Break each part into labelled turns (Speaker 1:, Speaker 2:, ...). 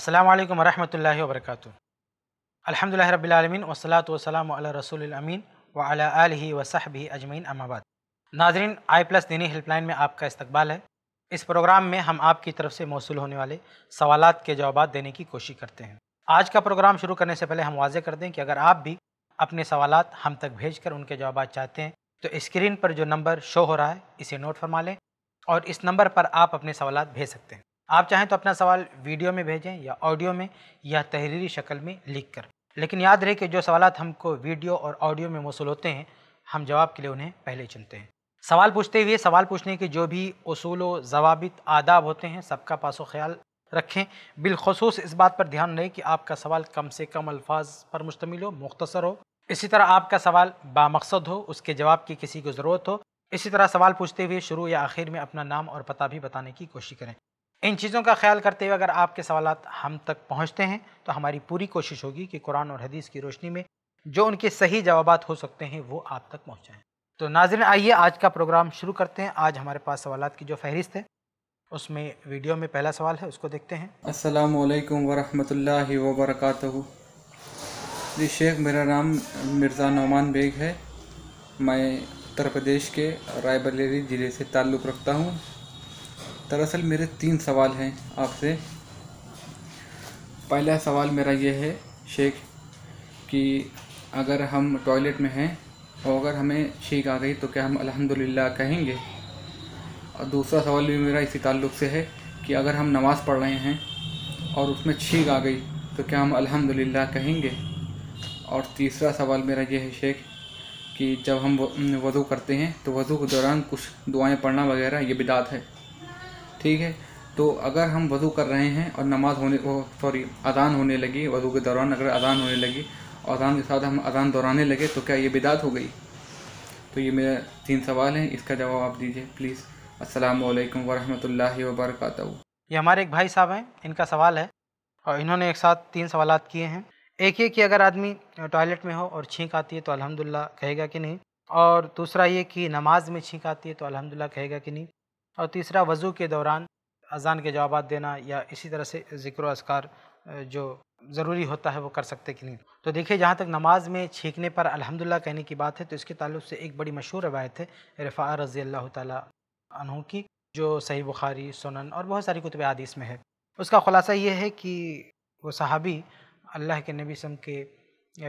Speaker 1: अस्सलाम वालेकुम वरहमतुल्लाहि वबरकातुहू अल्हम्दुलिल्लाहि रब्बिल आलमीन वस्सलातु वस्सलामु अला रसूलिल अमीन व अला आलिहि व सहबिही अजमीन अमाबाद नाजरीन आई प्लस दीनी हेल्पलाइन में आपका इस्तकबाल है इस प्रोग्राम में हम आपकी तरफ से मौसू होने वाले सवाल के जवाब देने की कोशिश करते हैं आज का प्रोग्राम शुरू करने से पहले हम वाजे कर दें कि अगर आप भी अपने सवाल हम तक भेज कर उनके जवाब चाहते हैं तो स्क्रीन पर जो नंबर शो हो रहा है इसे नोट फरमा लें और इस नंबर पर आप अपने सवाल भेज सकते हैं आप चाहें तो अपना सवाल वीडियो में भेजें या ऑडियो में या तहरीरी शक्ल में लिख कर लेकिन याद रहे कि जो सवाल हमको वीडियो और ऑडियो में मौसू होते हैं हम जवाब के लिए उन्हें पहले चुनते हैं सवाल पूछते हुए सवाल पूछने के जो भी असूल जवाब आदाब होते हैं सबका पासो ख्याल रखें बिलखसूस इस बात पर ध्यान रहे कि आपका सवाल कम से कम अल्फाज पर मुश्तमिल हो मुख्तर हो इसी तरह आपका सवाल बामकसद हो उसके जवाब की किसी को ज़रूरत हो इसी तरह सवाल पूछते हुए शुरू या आखिर में अपना नाम और पता भी बताने की कोशिश करें इन चीज़ों का ख्याल करते हुए अगर आपके सवाल हम तक पहुँचते हैं तो हमारी पूरी कोशिश होगी कि कुरान और हदीस की रोशनी में जो उनके सही जवाब हो सकते हैं वो आप तक पहुँचाएँ तो नाजिन आइए आज का प्रोग्राम शुरू करते हैं आज हमारे पास सवाल की जो फहरिस्त है उसमें वीडियो में पहला सवाल है उसको देखते हैं
Speaker 2: अस्सलाम वालेकुम वरहमतुल्लाहि वबरकातुहू जी शेख मेरा नाम मिर्ज़ा नौमान बेग है मैं उत्तर प्रदेश के रायबरेली ज़िले से ताल्लुक़ रखता हूँ दरअसल मेरे तीन सवाल हैं आपसे पहला सवाल मेरा ये है शेख कि अगर हम टॉयलेट में हैं और अगर हमें छींक आ गई तो क्या हम अल्हम्दुलिल्लाह कहेंगे और दूसरा सवाल भी मेरा इसी ताल्लुक़ से है कि अगर हम नमाज़ पढ़ रहे हैं और उसमें छींक आ गई तो क्या हम अल्हम्दुलिल्लाह कहेंगे और तीसरा सवाल मेरा ये है शेख कि जब हम वज़ू करते हैं तो वज़ू के दौरान कुछ दुआएं पढ़ना वगैरह ये बिदात है ठीक है तो अगर हम वज़ू कर रहे हैं और नमाज होने सॉरी अजान होने लगी वज़ू के दौरान अगर अजान होने लगी और अजान के साथ हम अजान दोहराने लगे तो क्या ये बिदात हो गई तो ये मेरा तीन सवाल हैं इसका जवाब आप दीजिए प्लीज़ अस्सलाम वालेकुम वरहमतुल्लाहि वबरकत
Speaker 1: ये हमारे एक भाई साहब हैं इनका सवाल है और इन्होंने एक साथ तीन सवाल किए हैं एक ये कि अगर आदमी टॉयलेट में हो और छींक आती है तो अल्हम्दुलिल्लाह कहेगा कि नहीं और दूसरा ये कि नमाज में छींक आती है तो अल्हम्दुलिल्लाह कहेगा कि नहीं और तीसरा वज़ू के दौरान अजान के जवाब देना या इसी तरह से ज़िक्र असकार जो ज़रूरी होता है वो कर सकते कि नहीं तो देखिए जहाँ तक नमाज में छींकने पर अल्हम्दुलिल्लाह कहने की बात है तो इसके ताल्लुक से एक बड़ी मशहूर रवायत है रफ़ा रज़ी अल्लाह तहों की जो सही बुखारी सुनन और बहुत सारी कुतब हदीस में है उसका ख़ुलासा ये है कि वो सहाबी अल्लाह के नबी सम के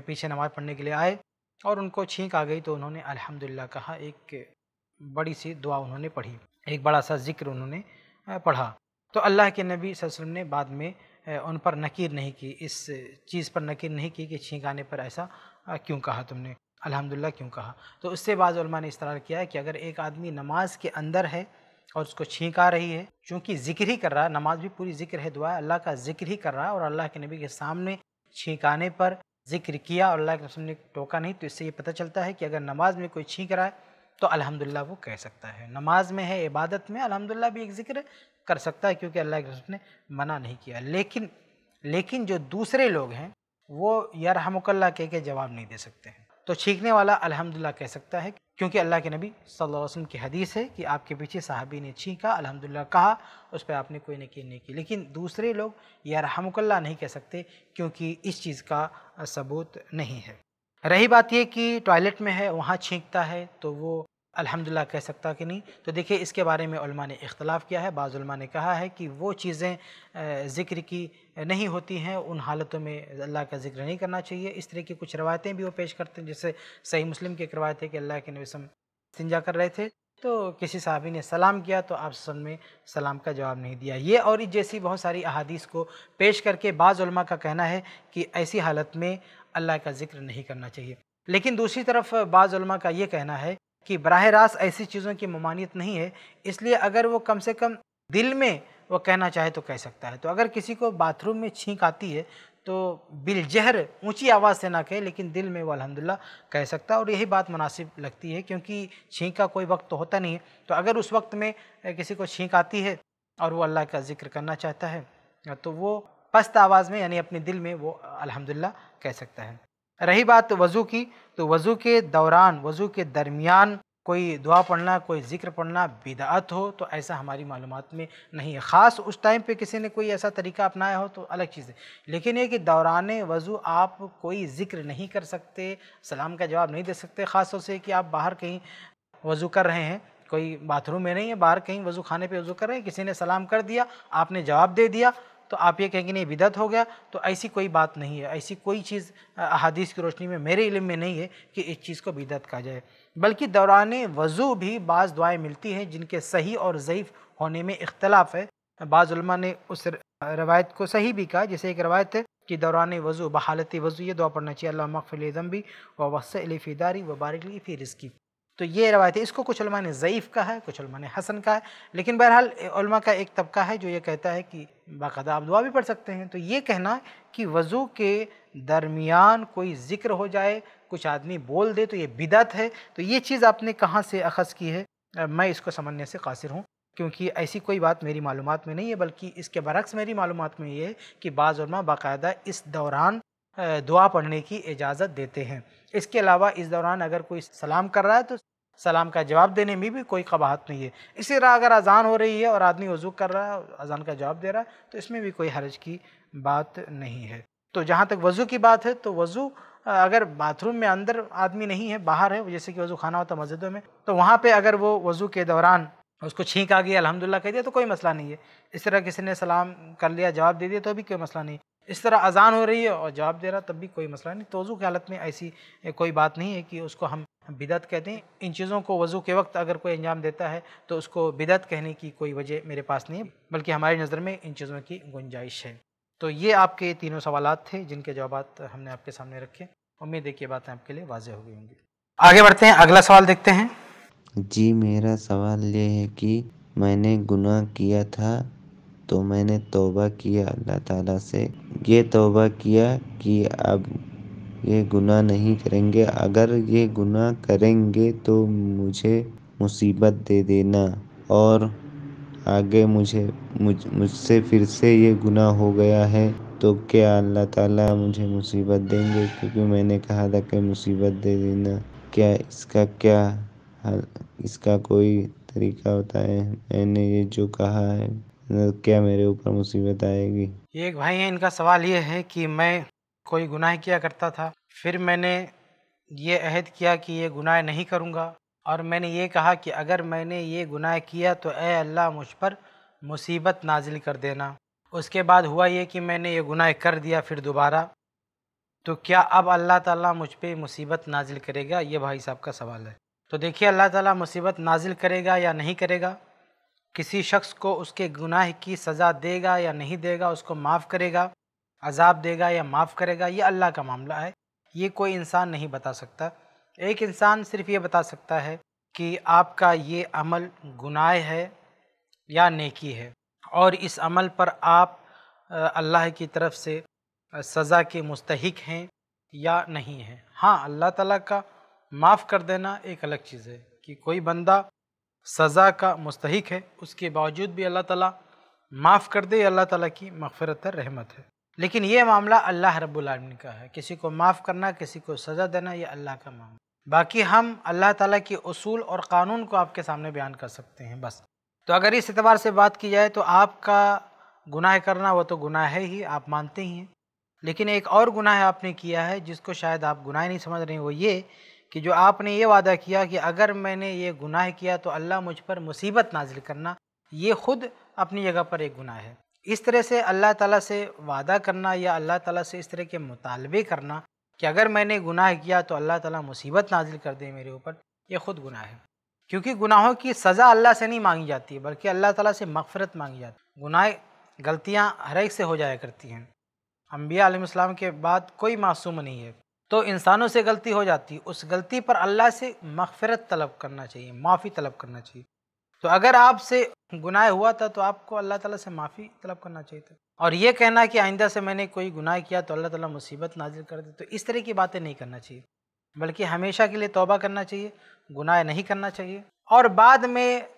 Speaker 1: पीछे नमाज़ पढ़ने के लिए आए और उनको छींक आ गई तो उन्होंने अल्हम्दुलिल्लाह कहा एक बड़ी सी दुआ उन्होंने पढ़ी एक बड़ा सा जिक्र उन्होंने पढ़ा तो अल्लाह के नबी वसल्लम ने बाद में उन पर नकीर नहीं की इस चीज़ पर नकीर नहीं की कि छींकाने पर ऐसा क्यों कहा तुमने अल्हम्दुलिल्लाह क्यों कहा तो उससे बाद ने इस तरह किया है कि अगर एक आदमी नमाज के अंदर है और उसको छींक आ रही है चूँकि जिक्र ही कर रहा है नमाज भी पूरी जिक्र है दुआ अल्लाह का जिक्र ही कर रहा है और अल्लाह के नबी के सामने छींकाने पर जिक्र किया और अल्लाह के रसूल ने टोका नहीं तो इससे ये पता चलता है कि अगर नमाज में कोई छींक रहा है तो अल्हम्दुलिल्लाह वो कह सकता है नमाज में है इबादत में अल्हम्दुलिल्लाह भी एक ज़िक्र कर सकता है क्योंकि अल्लाह के रसूल ने मना नहीं किया लेकिन लेकिन जो दूसरे लोग हैं वो यरहमकल्ला कह के जवाब नहीं दे सकते हैं तो छींकने वाला अल्हम्दुलिल्लाह कह सकता है क्योंकि अल्लाह के नबी सल्लल्लाहु अलैहि वसल्लम की हदीस है कि आपके पीछे साहबी ने छींका अल्हम्दुलिल्लाह कहा उस पर आपने कोई नकी नहीं की लेकिन दूसरे लोग यरहमकल्ला नहीं कह सकते क्योंकि इस चीज़ का सबूत नहीं है रही बात यह कि टॉयलेट में है वहाँ छींकता है तो वो अल्हम्दुलिल्लाह कह सकता कि नहीं तो देखिए इसके बारे में उल्मा ने इख्तलाफ़ किया है बाज़ुलमा ने कहा है कि वो चीज़ें ज़िक्र की नहीं होती हैं उन हालतों में अल्लाह का जिक्र नहीं करना चाहिए इस तरह की कुछ रवायतें भी वो पेश करते हैं जैसे सही मुस्लिम की एक रवायत है कि अल्लाह के नबीसम सिंजा कर रहे थे तो किसी साहबी ने सलाम किया तो आप सन में सलाम का जवाब नहीं दिया ये और जैसी बहुत सारी अहादीस को पेश करके बाज़ुलमा का कहना है कि ऐसी हालत में अल्लाह का जिक्र नहीं करना चाहिए लेकिन दूसरी तरफ बाज़ुलमा का ये कहना है कि बरह रास्त ऐसी चीज़ों की ममानियत नहीं है इसलिए अगर वो कम से कम दिल में वो कहना चाहे तो कह सकता है तो अगर किसी को बाथरूम में छींक आती है तो बिलजहर ऊंची आवाज़ से ना कहे लेकिन दिल में वो अलहमदिल्ला कह सकता है और यही बात मुनासिब लगती है क्योंकि छींक का कोई वक्त तो होता नहीं है तो अगर उस वक्त में किसी को छींक आती है और वो अल्लाह का जिक्र करना चाहता है तो वो पस्त आवाज़ में यानी अपने दिल में वो अलहमदिल्ला कह सकता है रही बात वज़ू की तो वज़ू के दौरान वज़ू के दरमियान कोई दुआ पढ़ना कोई ज़िक्र पढ़ना बिदात हो तो ऐसा हमारी मालूम में नहीं है ख़ास उस टाइम पे किसी ने कोई ऐसा तरीका अपनाया हो तो अलग चीज़ है लेकिन ये कि दौरान वज़ू आप कोई ज़िक्र नहीं कर सकते सलाम का जवाब नहीं दे सकते ख़ास तौर से कि आप बाहर कहीं वज़ू कर रहे हैं कोई बाथरूम में नहीं है बाहर कहीं वज़ू खाने पर वज़ू कर रहे हैं किसी ने सलाम कर दिया आपने जवाब दे दिया तो आप ये कहेंगे नहीं बिदत हो गया तो ऐसी कोई बात नहीं है ऐसी कोई चीज़ अहादीस की रोशनी में मेरे इलम में नहीं है कि इस चीज़ को बिदत कहा जाए बल्कि दौरान वज़ू भी बाज़ दुआएँ मिलती हैं जिनके सही और ज़यीफ़ होने में इख्तलाफ है बाज़ा ने उस रवायत को सही भी कहा जैसे एक रवायत है कि दौरान वज़ू बहालती वज़ू ये दुआ पढ़ना चाहिए अल्लाह मफ़िल भी व वसफ़ी दारी व बारिकली रिस्की तो ये रवायत है इसको कुछ ने ज़यीफ़ का है कुछ ने हसन का है लेकिन बहरहाल का एक तबका है जो ये कहता है कि बाकायदा आप दुआ भी पढ़ सकते हैं तो ये कहना कि वज़ू के दरमियान कोई ज़िक्र हो जाए कुछ आदमी बोल दे तो ये बिदत है तो ये चीज़ आपने कहाँ से अखज़ की है मैं इसको समझने से कासिर हूँ क्योंकि ऐसी कोई बात मेरी मालूम में नहीं है बल्कि इसके बरक्स मेरी मालूम में ये है कि बाज़रमा बाकायदा इस दौरान दुआ पढ़ने की इजाज़त देते हैं इसके अलावा इस दौरान अगर कोई सलाम कर रहा है तो सलाम का जवाब देने में भी कोई कबाहत नहीं है इसी तरह अगर अजान हो रही है और आदमी वजू कर रहा है अजान का जवाब दे रहा है तो इसमें भी कोई हरज की बात नहीं है तो जहाँ तक वज़ू की बात है तो वज़ू अगर बाथरूम में अंदर आदमी नहीं है बाहर है जैसे कि वज़ू खाना होता मस्जिदों में तो वहाँ पर अगर वो वज़ू के दौरान उसको छींक आ गई अलहमदिल्ला कह दिया तो कोई मसला नहीं है इस तरह किसी ने सलाम कर लिया जवाब दे दिया तो भी कोई मसला नहीं इस तरह अजान हो रही है और जवाब दे रहा तब भी कोई मसला नहीं तो की हालत में ऐसी कोई बात नहीं है कि उसको हम बिदत कहते हैं इन चीज़ों को वज़ू के वक्त अगर कोई अंजाम देता है तो उसको बिदत कहने की कोई वजह मेरे पास नहीं है बल्कि हमारी नज़र में इन चीज़ों की गुंजाइश है तो ये आपके तीनों सवाल थे जिनके जवाब हमने आपके सामने रखे उम्मीद है कि बातें आपके लिए वाजह हो गई होंगी आगे बढ़ते हैं अगला सवाल देखते हैं
Speaker 3: जी मेरा सवाल ये है कि मैंने गुनाह किया था तो मैंने तोबा किया अल्लाह ताला से ये तोबा किया कि अब ये गुनाह नहीं करेंगे अगर ये गुनाह करेंगे तो मुझे मुसीबत दे देना और आगे मुझे मुझ मुझसे फिर से ये गुनाह हो गया है तो क्या अल्लाह ताला मुझे मुसीबत देंगे क्योंकि मैंने कहा था कि मुसीबत दे देना क्या इसका क्या हल इसका कोई तरीका होता है मैंने ये जो कहा है क्या मेरे ऊपर मुसीबत आएगी
Speaker 1: एक भाई है इनका सवाल ये है कि मैं कोई गुनाह किया करता था फिर मैंने ये अहद किया कि ये गुनाह नहीं करूँगा और मैंने ये कहा कि अगर मैंने ये गुनाह किया तो ए अल्लाह मुझ पर मुसीबत नाजिल कर देना उसके बाद हुआ ये कि मैंने ये गुनाह कर दिया फिर दोबारा तो क्या अब अल्लाह ताला मुझ पर मुसीबत नाजिल करेगा ये भाई साहब का सवाल है तो देखिए अल्लाह ताला मुसीबत नाजिल करेगा या नहीं करेगा किसी शख्स को उसके गुनाह की सज़ा देगा या नहीं देगा उसको माफ़ करेगा अजाब देगा या माफ़ करेगा ये अल्लाह का मामला है ये कोई इंसान नहीं बता सकता एक इंसान सिर्फ ये बता सकता है कि आपका ये अमल गुनाह है या नेकी है और इस अमल पर आप अल्लाह की तरफ से सज़ा के मुस्तक हैं या नहीं हैं हाँ अल्लाह ताला का माफ़ कर देना एक अलग चीज़ है कि कोई बंदा सज़ा का मुस्तक है उसके बावजूद भी अल्लाह ताला माफ़ कर दे अल्लाह ताला की मफ़रत रहमत है लेकिन ये मामला अल्लाह रब्बुलमीन का है किसी को माफ़ करना किसी को सज़ा देना ये अल्लाह का मामला बाकी हम अल्लाह ताला के असूल और क़ानून को आपके सामने बयान कर सकते हैं बस तो अगर इस एतबार से बात की जाए तो आपका गुनाह करना वो तो गुनाह है ही आप मानते ही हैं लेकिन एक और गुनाह आपने किया है जिसको शायद आप गुनाह नहीं समझ रहे हैं वो ये कि जो आपने ये वादा किया कि अगर मैंने ये गुनाह किया तो अल्लाह मुझ पर मुसीबत नाजिल करना ये खुद अपनी जगह पर एक गुनाह है इस तरह से अल्लाह ताला से वादा करना या अल्लाह ताला से इस तरह के मुतालबे करना कि अगर मैंने गुनाह किया तो अल्लाह ताला मुसीबत नाजिल कर दे मेरे ऊपर ये खुद गुनाह है क्योंकि गुनाहों की सज़ा अल्लाह से नहीं मांगी जाती है बल्कि अल्लाह ताला से मगफरत मांगी जाती है गुनाह गलतियाँ हर एक से हो जाया करती हैं अम्बिया आलम के बाद कोई मासूम नहीं है तो इंसानों से गलती हो जाती है उस गलती पर अल्लाह से मगफरत तलब करना चाहिए माफ़ी तलब करना चाहिए तो अगर आपसे गुनाह हुआ था तो आपको अल्लाह ताला से माफ़ी तलब करना चाहिए था और ये कहना कि आइंदा से मैंने कोई गुनाह किया तो अल्लाह ताला मुसीबत नाजिल कर दे तो इस तरह की बातें नहीं करना चाहिए बल्कि हमेशा के लिए तोबा करना चाहिए गुनाह नहीं करना चाहिए और बाद में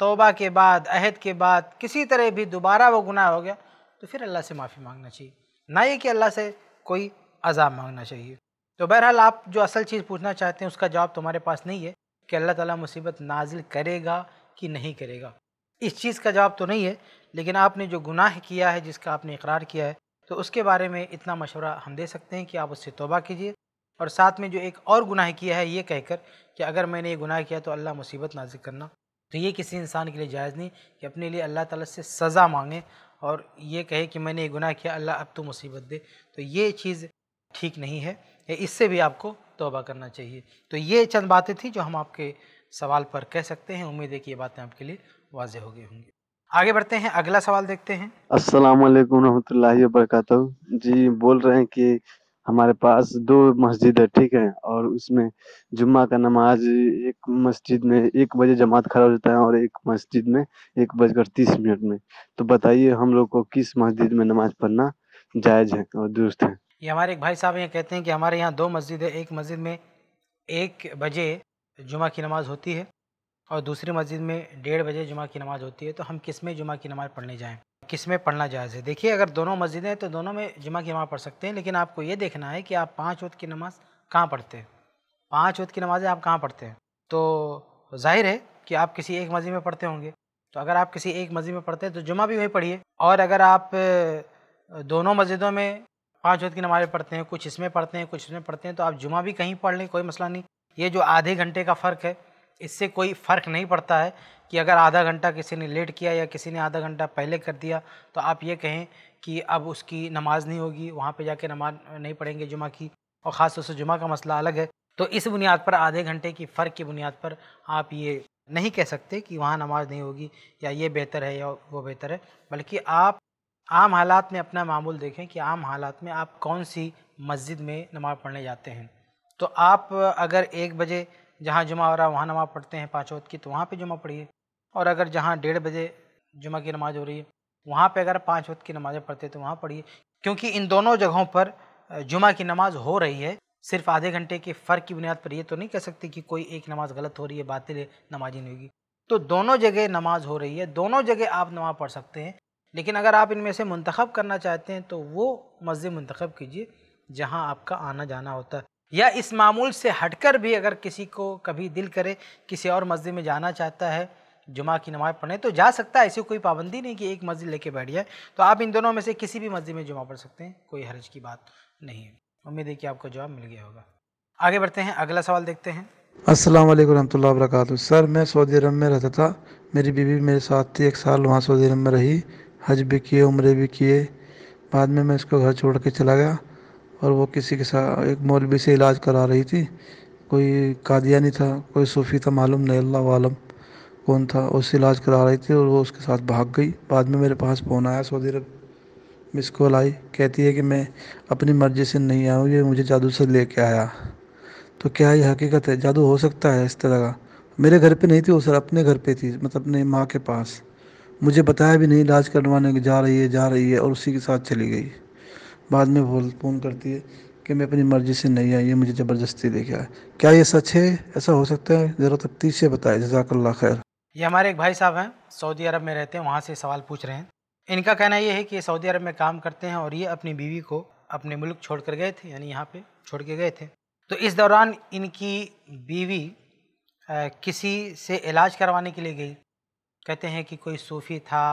Speaker 1: तोबा के बाद अहद के बाद किसी तरह भी दोबारा वो गुनाह हो गया तो फिर अल्लाह से माफ़ी मांगना चाहिए ना ये कि अल्लाह से कोई अजाब मांगना चाहिए तो बहरहाल आप जो असल चीज़ पूछना चाहते हैं उसका जवाब तुम्हारे पास नहीं है कि अल्लाह ताला मुसीबत नाजिल करेगा कि नहीं करेगा इस चीज़ का जवाब तो नहीं है लेकिन आपने जो गुनाह किया है जिसका आपने इकरार किया है तो उसके बारे में इतना मशवरा हम दे सकते हैं कि आप उससे तोबा कीजिए और साथ में जो एक और गुनाह किया है ये कहकर कि अगर मैंने ये गुनाह किया तो अल्लाह मुसीबत नाजिक करना तो ये किसी इंसान के लिए जायज़ नहीं कि अपने लिए अल्लाह ताला से सज़ा मांगे और ये कहे कि मैंने ये गुनाह किया अल्लाह अब तो मुसीबत दे तो ये चीज़ ठीक नहीं है इससे भी आपको तोबा करना चाहिए तो ये चंद बातें थी जो हम आपके सवाल पर कह सकते हैं उम्मीद है कि ये बातें आपके लिए वाजह हो गई होंगी आगे बढ़ते हैं अगला सवाल देखते हैं
Speaker 3: अस्सलाम वालेकुम रहमतुल्लाहि बरकातहू जी बोल रहे हैं कि हमारे पास दो मस्जिद है ठीक है और उसमें जुम्मा का नमाज एक मस्जिद में एक बजे जमात खड़ा हो जाता है और एक मस्जिद में एक बजकर तीस मिनट में तो बताइए हम लोग को किस मस्जिद में नमाज पढ़ना जायज़ है और दुरुस्त है
Speaker 1: ये हमारे एक भाई साहब ये कहते हैं कि हमारे यहाँ दो मस्जिद है एक मस्जिद में एक बजे जुमा की नमाज़ होती है और दूसरी मस्जिद में डेढ़ बजे जुमा की नमाज़ होती है तो हम किस में जुमा की नमाज़ पढ़ने जाएँ किस में पढ़ना जायज़ है देखिए अगर दोनों मस्जिदें हैं तो दोनों में जुमा की नमाज़ पढ़ सकते हैं लेकिन आपको ये देखना है कि आप पाँच वक्त की नमाज़ कहाँ पढ़ते हैं पाँच वक्त की नमाज़ें आप कहाँ पढ़ते हैं तो जाहिर है कि आप किसी एक मस्जिद में पढ़ते होंगे तो अगर आप किसी एक मस्जिद में पढ़ते हैं तो जुमा भी वहीं पढ़िए और अगर आप दोनों मस्जिदों में पाँच वक्त की नमाज़ें पढ़ते हैं कुछ इसमें पढ़ते हैं कुछ इसमें पढ़ते हैं तो आप जुमा भी कहीं पढ़ लें कोई मसला नहीं ये जो आधे घंटे का फ़र्क है इससे कोई फ़र्क नहीं पड़ता है कि अगर आधा घंटा किसी ने लेट किया या किसी ने आधा घंटा पहले कर दिया तो आप ये कहें कि अब उसकी नमाज़ नहीं होगी वहाँ पे जाके नमाज नहीं पढ़ेंगे जुमा की और ख़ास तौर से जुमा का मसला अलग है तो इस बुनियाद पर आधे घंटे की फ़र्क की बुनियाद पर आप ये नहीं कह सकते कि वहाँ नमाज नहीं होगी या ये बेहतर है या वो बेहतर है बल्कि आप आम हालात में अपना मामूल देखें कि आम हालात में आप कौन सी मस्जिद में नमाज़ पढ़ने जाते हैं तो आप अगर एक बजे जहाँ जुमा हो रहा वहाँ नमाज़ पढ़ते हैं पाँच वक्त की तो वहाँ पे जुमा पढ़िए और अगर जहाँ डेढ़ बजे जुमा की नमाज़ हो रही है वहाँ पे अगर पाँच वक्त की नमाज़ें पढ़ते हैं तो वहाँ पढ़िए क्योंकि इन दोनों जगहों पर जुमा की नमाज़ हो रही है सिर्फ आधे घंटे के फ़र्क की बुनियाद पर ये तो नहीं कह सकती कि कोई एक नमाज़ गलत हो रही है बातिल नमाज नमाजी नहीं होगी तो दोनों जगह नमाज हो रही है दोनों जगह आप नमाज पढ़ सकते हैं लेकिन अगर आप इनमें से मंतखब करना चाहते हैं तो वो मस्जिद मंतखब कीजिए जहाँ आपका आना जाना होता है या इस मामूल से हटकर भी अगर किसी को कभी दिल करे किसी और मस्जिद में जाना चाहता है जुमा की नमाज़ पढ़ने तो जा सकता है ऐसी कोई पाबंदी नहीं कि एक मस्जिद लेके बैठ जाए तो आप इन दोनों में से किसी भी मस्जिद में जुमा पढ़ सकते हैं कोई हर्ज की बात नहीं है उम्मीद है कि आपको जवाब मिल गया होगा आगे बढ़ते हैं अगला सवाल देखते हैं
Speaker 2: अस्सलाम वालेकुम रहमतुल्लाहि व बरकातुहू सर मैं सऊदी अरब में रहता था मेरी बीवी मेरे साथ थी एक साल वहाँ सऊदी अरब में रही हज भी किए उम्र भी किए बाद में मैं इसको घर छोड़ के चला गया और वो किसी के साथ एक मौलवी से इलाज करा रही थी कोई कादियानी था कोई सूफ़ी था मालूम नहीं अल्लाह वालम कौन था उससे इलाज करा रही थी और वो उसके साथ भाग गई बाद में मेरे पास फ़ोन आया सऊदी अरब मिस कॉल आई कहती है कि मैं अपनी मर्ज़ी से नहीं आया हूँ ये मुझे जादू से ले कर आया तो क्या ये हकीकत है जादू हो सकता है इस तरह का मेरे घर पे नहीं थी वो सर अपने घर पे थी मतलब अपने माँ के पास मुझे बताया भी नहीं इलाज करवाने जा रही है जा रही है और उसी के साथ चली गई बाद में बोल फ़ोन करती है कि मैं अपनी मर्ज़ी से नहीं आई है मुझे ज़बरदस्ती दे गया क्या ये सच है ऐसा हो सकता है ज़रा तफ्तीश से बताए जजाकल्ला खैर
Speaker 1: ये हमारे एक भाई साहब हैं सऊदी अरब में रहते हैं वहाँ से सवाल पूछ रहे हैं इनका कहना यह है कि ये सऊदी अरब में काम करते हैं और ये अपनी बीवी को अपने मुल्क छोड़ कर गए थे यानी यहाँ पे छोड़ के गए थे तो इस दौरान इनकी बीवी आ, किसी से इलाज करवाने के लिए गई कहते हैं कि कोई सूफ़ी था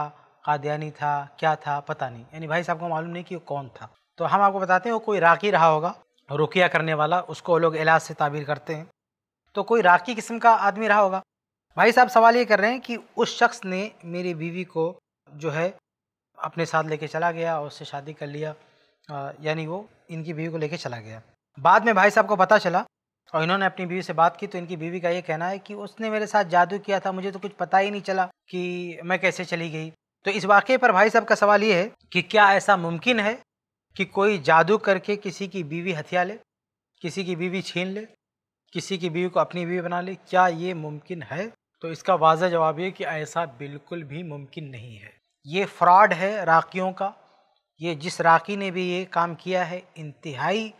Speaker 1: कादयानी था क्या था पता नहीं यानी भाई साहब को मालूम नहीं कि वो कौन था तो हम आपको बताते हैं वो कोई राखी रहा होगा रुकिया करने वाला उसको वो लोग इलाज से ताबीर करते हैं तो कोई राखी किस्म का आदमी रहा होगा भाई साहब सवाल ये कर रहे हैं कि उस शख्स ने मेरी बीवी को जो है अपने साथ लेके चला गया और उससे शादी कर लिया यानी वो इनकी बीवी को लेके चला गया बाद में भाई साहब को पता चला और इन्होंने अपनी बीवी से बात की तो इनकी बीवी का ये कहना है कि उसने मेरे साथ जादू किया था मुझे तो कुछ पता ही नहीं चला कि मैं कैसे चली गई तो इस वाक़े पर भाई साहब का सवाल ये है कि क्या ऐसा मुमकिन है कि कोई जादू करके किसी की बीवी हथिया ले किसी की बीवी छीन ले किसी की बीवी को अपनी बीवी बना ले क्या ये मुमकिन है तो इसका वाजह जवाब ये कि ऐसा बिल्कुल भी मुमकिन नहीं है ये फ्रॉड है राखियों का ये जिस राखी ने भी ये काम किया है इंतहाई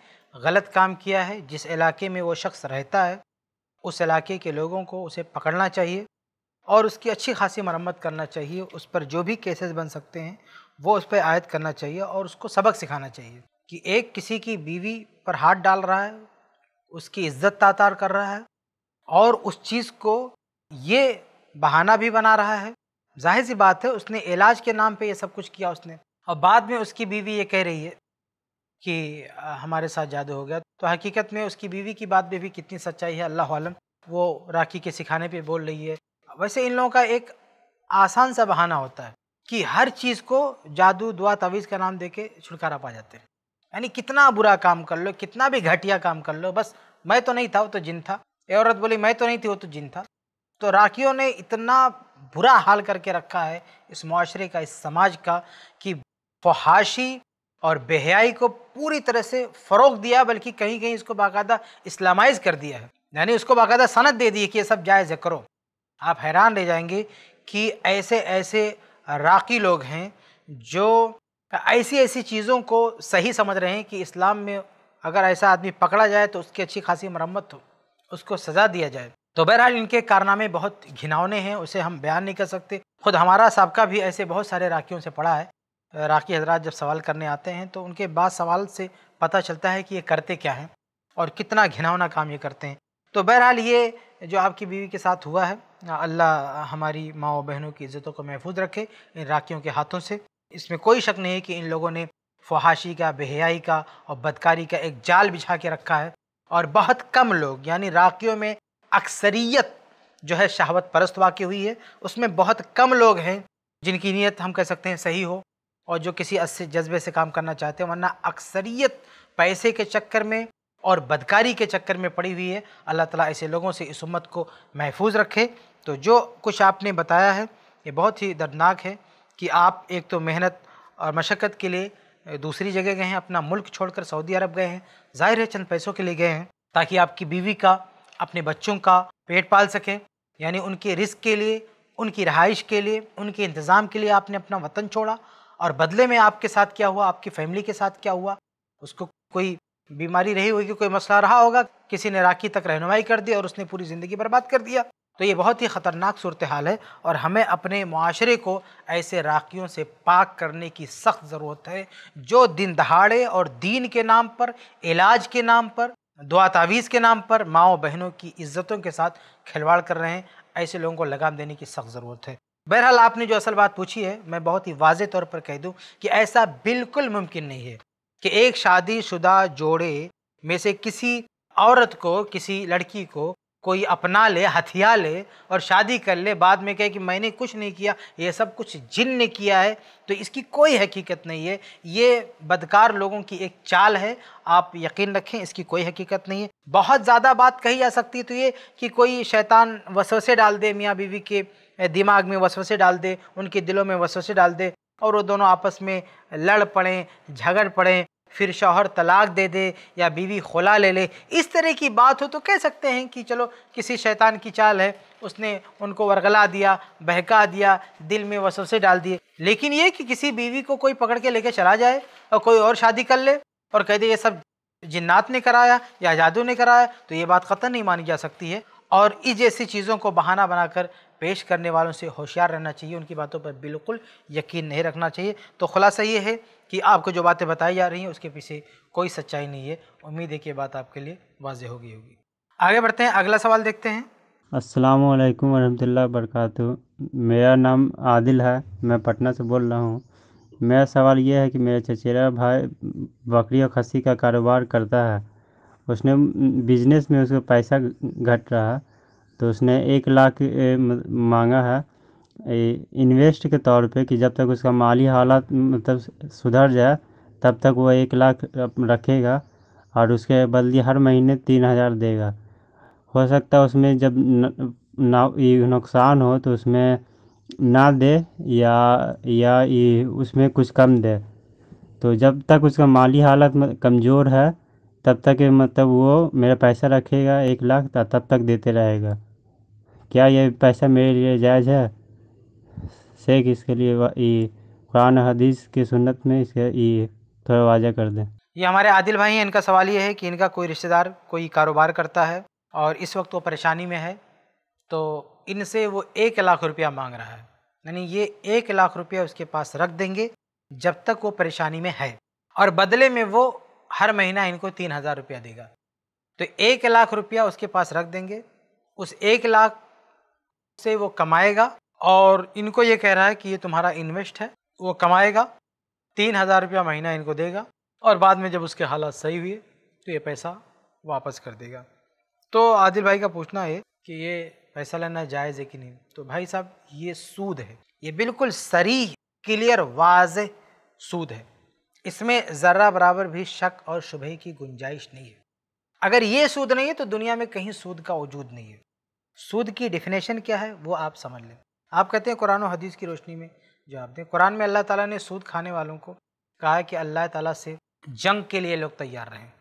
Speaker 1: गलत काम किया है जिस इलाके में वो शख्स रहता है उस इलाके के लोगों को उसे पकड़ना चाहिए और उसकी अच्छी खासी मरम्मत करना चाहिए उस पर जो भी केसेस बन सकते हैं वो उस पर आयत करना चाहिए और उसको सबक सिखाना चाहिए कि एक किसी की बीवी पर हाथ डाल रहा है उसकी इज्जत तातार कर रहा है और उस चीज़ को ये बहाना भी बना रहा है जाहिर सी बात है उसने इलाज के नाम पे ये सब कुछ किया उसने और बाद में उसकी बीवी ये कह रही है कि हमारे साथ जादू हो गया तो हकीकत में उसकी बीवी की बात में भी कितनी सच्चाई है अल्लाह आलम वो राखी के सिखाने पे बोल रही है वैसे इन लोगों का एक आसान सा बहाना होता है कि हर चीज़ को जादू दुआ तवीज़ का नाम देके छुटकारा पा जाते हैं यानी कितना बुरा काम कर लो कितना भी घटिया काम कर लो बस मैं तो नहीं था वो तो जिन था ये औरत बोली मैं तो नहीं थी वो तो जिन था तो राखियों ने इतना बुरा हाल करके रखा है इस माशरे का इस समाज का कि फहाशी और बेहयाई को पूरी तरह से फ़रोग दिया बल्कि कहीं कहीं इसको बाकायदा इस्लामाइज कर दिया है यानी उसको बाकायदा सनत दे दी कि ये सब जायज़ करो आप हैरान रह जाएंगे कि ऐसे ऐसे राकी लोग हैं जो ऐसी ऐसी चीज़ों को सही समझ रहे हैं कि इस्लाम में अगर ऐसा आदमी पकड़ा जाए तो उसकी अच्छी खासी मरम्मत हो उसको सज़ा दिया जाए तो बहरहाल इनके कारनामे बहुत घिनौने हैं उसे हम बयान नहीं कर सकते खुद हमारा सबका भी ऐसे बहुत सारे राखियों से पड़ा है राखी हजरात जब सवाल करने आते हैं तो उनके बाद सवाल से पता चलता है कि ये करते क्या हैं और कितना घिनौना काम ये करते हैं तो बहरहाल ये जो आपकी बीवी के साथ हुआ है अल्लाह हमारी माओ बहनों की इज़्ज़तों को महफूज रखे इन राखियों के हाथों से इसमें कोई शक नहीं है कि इन लोगों ने फहाशी का बेहयाई का और बदकारी का एक जाल बिछा के रखा है और बहुत कम लोग यानी राखियों में अक्सरियत जो है शहावत परस्त वाकई हुई है उसमें बहुत कम लोग हैं जिनकी नीयत हम कह सकते हैं सही हो और जो किसी अच्छे जज्बे से काम करना चाहते हैं वरना अक्सरियत पैसे के चक्कर में और बदकारी के चक्कर में पड़ी हुई है अल्लाह ताला ऐसे लोगों से इस उम्मत को महफूज रखे तो जो कुछ आपने बताया है ये बहुत ही दर्दनाक है कि आप एक तो मेहनत और मशक्क़त के लिए दूसरी जगह गए हैं अपना मुल्क छोड़कर सऊदी अरब गए हैं जाहिर है चंद पैसों के लिए गए हैं ताकि आपकी बीवी का अपने बच्चों का पेट पाल सकें यानी उनके रिस्क के लिए उनकी रहाइश के लिए उनके इंतज़ाम के लिए आपने अपना वतन छोड़ा और बदले में आपके साथ क्या हुआ आपकी फैमिली के साथ क्या हुआ उसको कोई बीमारी रही होगी कोई मसला रहा होगा किसी ने राखी तक रहनुमाई कर दी और उसने पूरी ज़िंदगी बर्बाद कर दिया तो ये बहुत ही ख़तरनाक सूरत हाल है और हमें अपने माशरे को ऐसे राखियों से पाक करने की सख्त ज़रूरत है जो दिन दहाड़े और दीन के नाम पर इलाज के नाम पर दुआ तावीज़ के नाम पर माओ बहनों की इज़्ज़तों के साथ खिलवाड़ कर रहे हैं ऐसे लोगों को लगाम देने की सख्त ज़रूरत है बहरहाल आपने जो असल बात पूछी है मैं बहुत ही वाज तौर पर कह दूँ कि ऐसा बिल्कुल मुमकिन नहीं है कि एक शादीशुदा जोड़े में से किसी औरत को किसी लड़की को कोई अपना ले हथिया ले और शादी कर ले बाद में कहे कि मैंने कुछ नहीं किया ये सब कुछ जिन ने किया है तो इसकी कोई हकीकत नहीं है ये बदकार लोगों की एक चाल है आप यकीन रखें इसकी कोई हकीकत नहीं है बहुत ज़्यादा बात कही जा सकती तो ये कि कोई शैतान वसवसे डाल दे मियाँ बीवी के दिमाग में वसवसे डाल दे उनके दिलों में वसवसे डाल दे और वो दोनों आपस में लड़ पड़ें झगड़ पड़ें फिर शौहर तलाक दे दे या बीवी खुला ले ले इस तरह की बात हो तो कह सकते हैं कि चलो किसी शैतान की चाल है उसने उनको वरगला दिया बहका दिया दिल में से डाल दिए लेकिन ये कि किसी बीवी को कोई पकड़ के लेके चला जाए और कोई और शादी कर ले और कह दे ये सब जिन्नात ने कराया या जादू ने कराया तो ये बात ख़तर नहीं मानी जा सकती है और इस जैसी चीज़ों को बहाना बनाकर पेश करने वालों से होशियार रहना चाहिए उनकी बातों पर बिल्कुल यकीन नहीं रखना चाहिए तो खुलासा ये है कि आपको जो बातें बताई जा रही हैं उसके पीछे कोई सच्चाई नहीं है उम्मीद है कि बात आपके लिए वाजह होगी होगी आगे बढ़ते हैं अगला सवाल देखते हैं
Speaker 3: अस्सलाम वालेकुम वरहमतुल्लाह वरक मेरा नाम आदिल है मैं पटना से बोल रहा हूँ मेरा सवाल यह है कि मेरा चचेरा भाई बकरी और खस्सी का कारोबार करता है उसने बिजनेस में उसको पैसा घट रहा है तो उसने एक लाख मांगा है इन्वेस्ट के तौर पे कि जब तक उसका माली हालत मतलब सुधर जाए तब तक वो एक लाख रखेगा और उसके बदले हर महीने तीन हज़ार देगा हो सकता है उसमें जब ना ये नुकसान हो तो उसमें ना दे या या ये उसमें कुछ कम दे तो जब तक उसका माली हालत कमज़ोर है तब तक मतलब वो मेरा पैसा रखेगा एक लाख तब तक देते रहेगा क्या ये पैसा मेरे लिए जायज़ है शेख इसके लिए कुरान हदीस की सुन्नत में इसके ये थोड़ा वाजह कर दें
Speaker 1: ये हमारे आदिल भाई हैं इनका सवाल ये है कि इनका कोई रिश्तेदार कोई कारोबार करता है और इस वक्त वो परेशानी में है तो इनसे वो एक लाख रुपया मांग रहा है यानी ये एक लाख रुपया उसके पास रख देंगे जब तक वो परेशानी में है और बदले में वो हर महीना इनको तीन हज़ार रुपया देगा तो एक लाख रुपया उसके पास रख देंगे उस एक लाख से वो कमाएगा और इनको ये कह रहा है कि ये तुम्हारा इन्वेस्ट है वो कमाएगा तीन हज़ार रुपया महीना इनको देगा और बाद में जब उसके हालात सही हुए तो ये पैसा वापस कर देगा तो आदिल भाई का पूछना है कि ये पैसा लेना जायज़ है कि नहीं तो भाई साहब ये सूद है ये बिल्कुल सरी क्लियर वाज सूद है इसमें ज़र्रा बराबर भी शक और शुभ की गुंजाइश नहीं है अगर ये सूद नहीं है तो दुनिया में कहीं सूद का वजूद नहीं है सूद की डिफिनेशन क्या है वो आप समझ लें आप कहते हैं कुरान और हदीस की रोशनी में जवाब दें कुरान में अल्लाह ताला ने सूद खाने वालों को कहा है कि अल्लाह ताला से जंग के लिए लोग तैयार रहें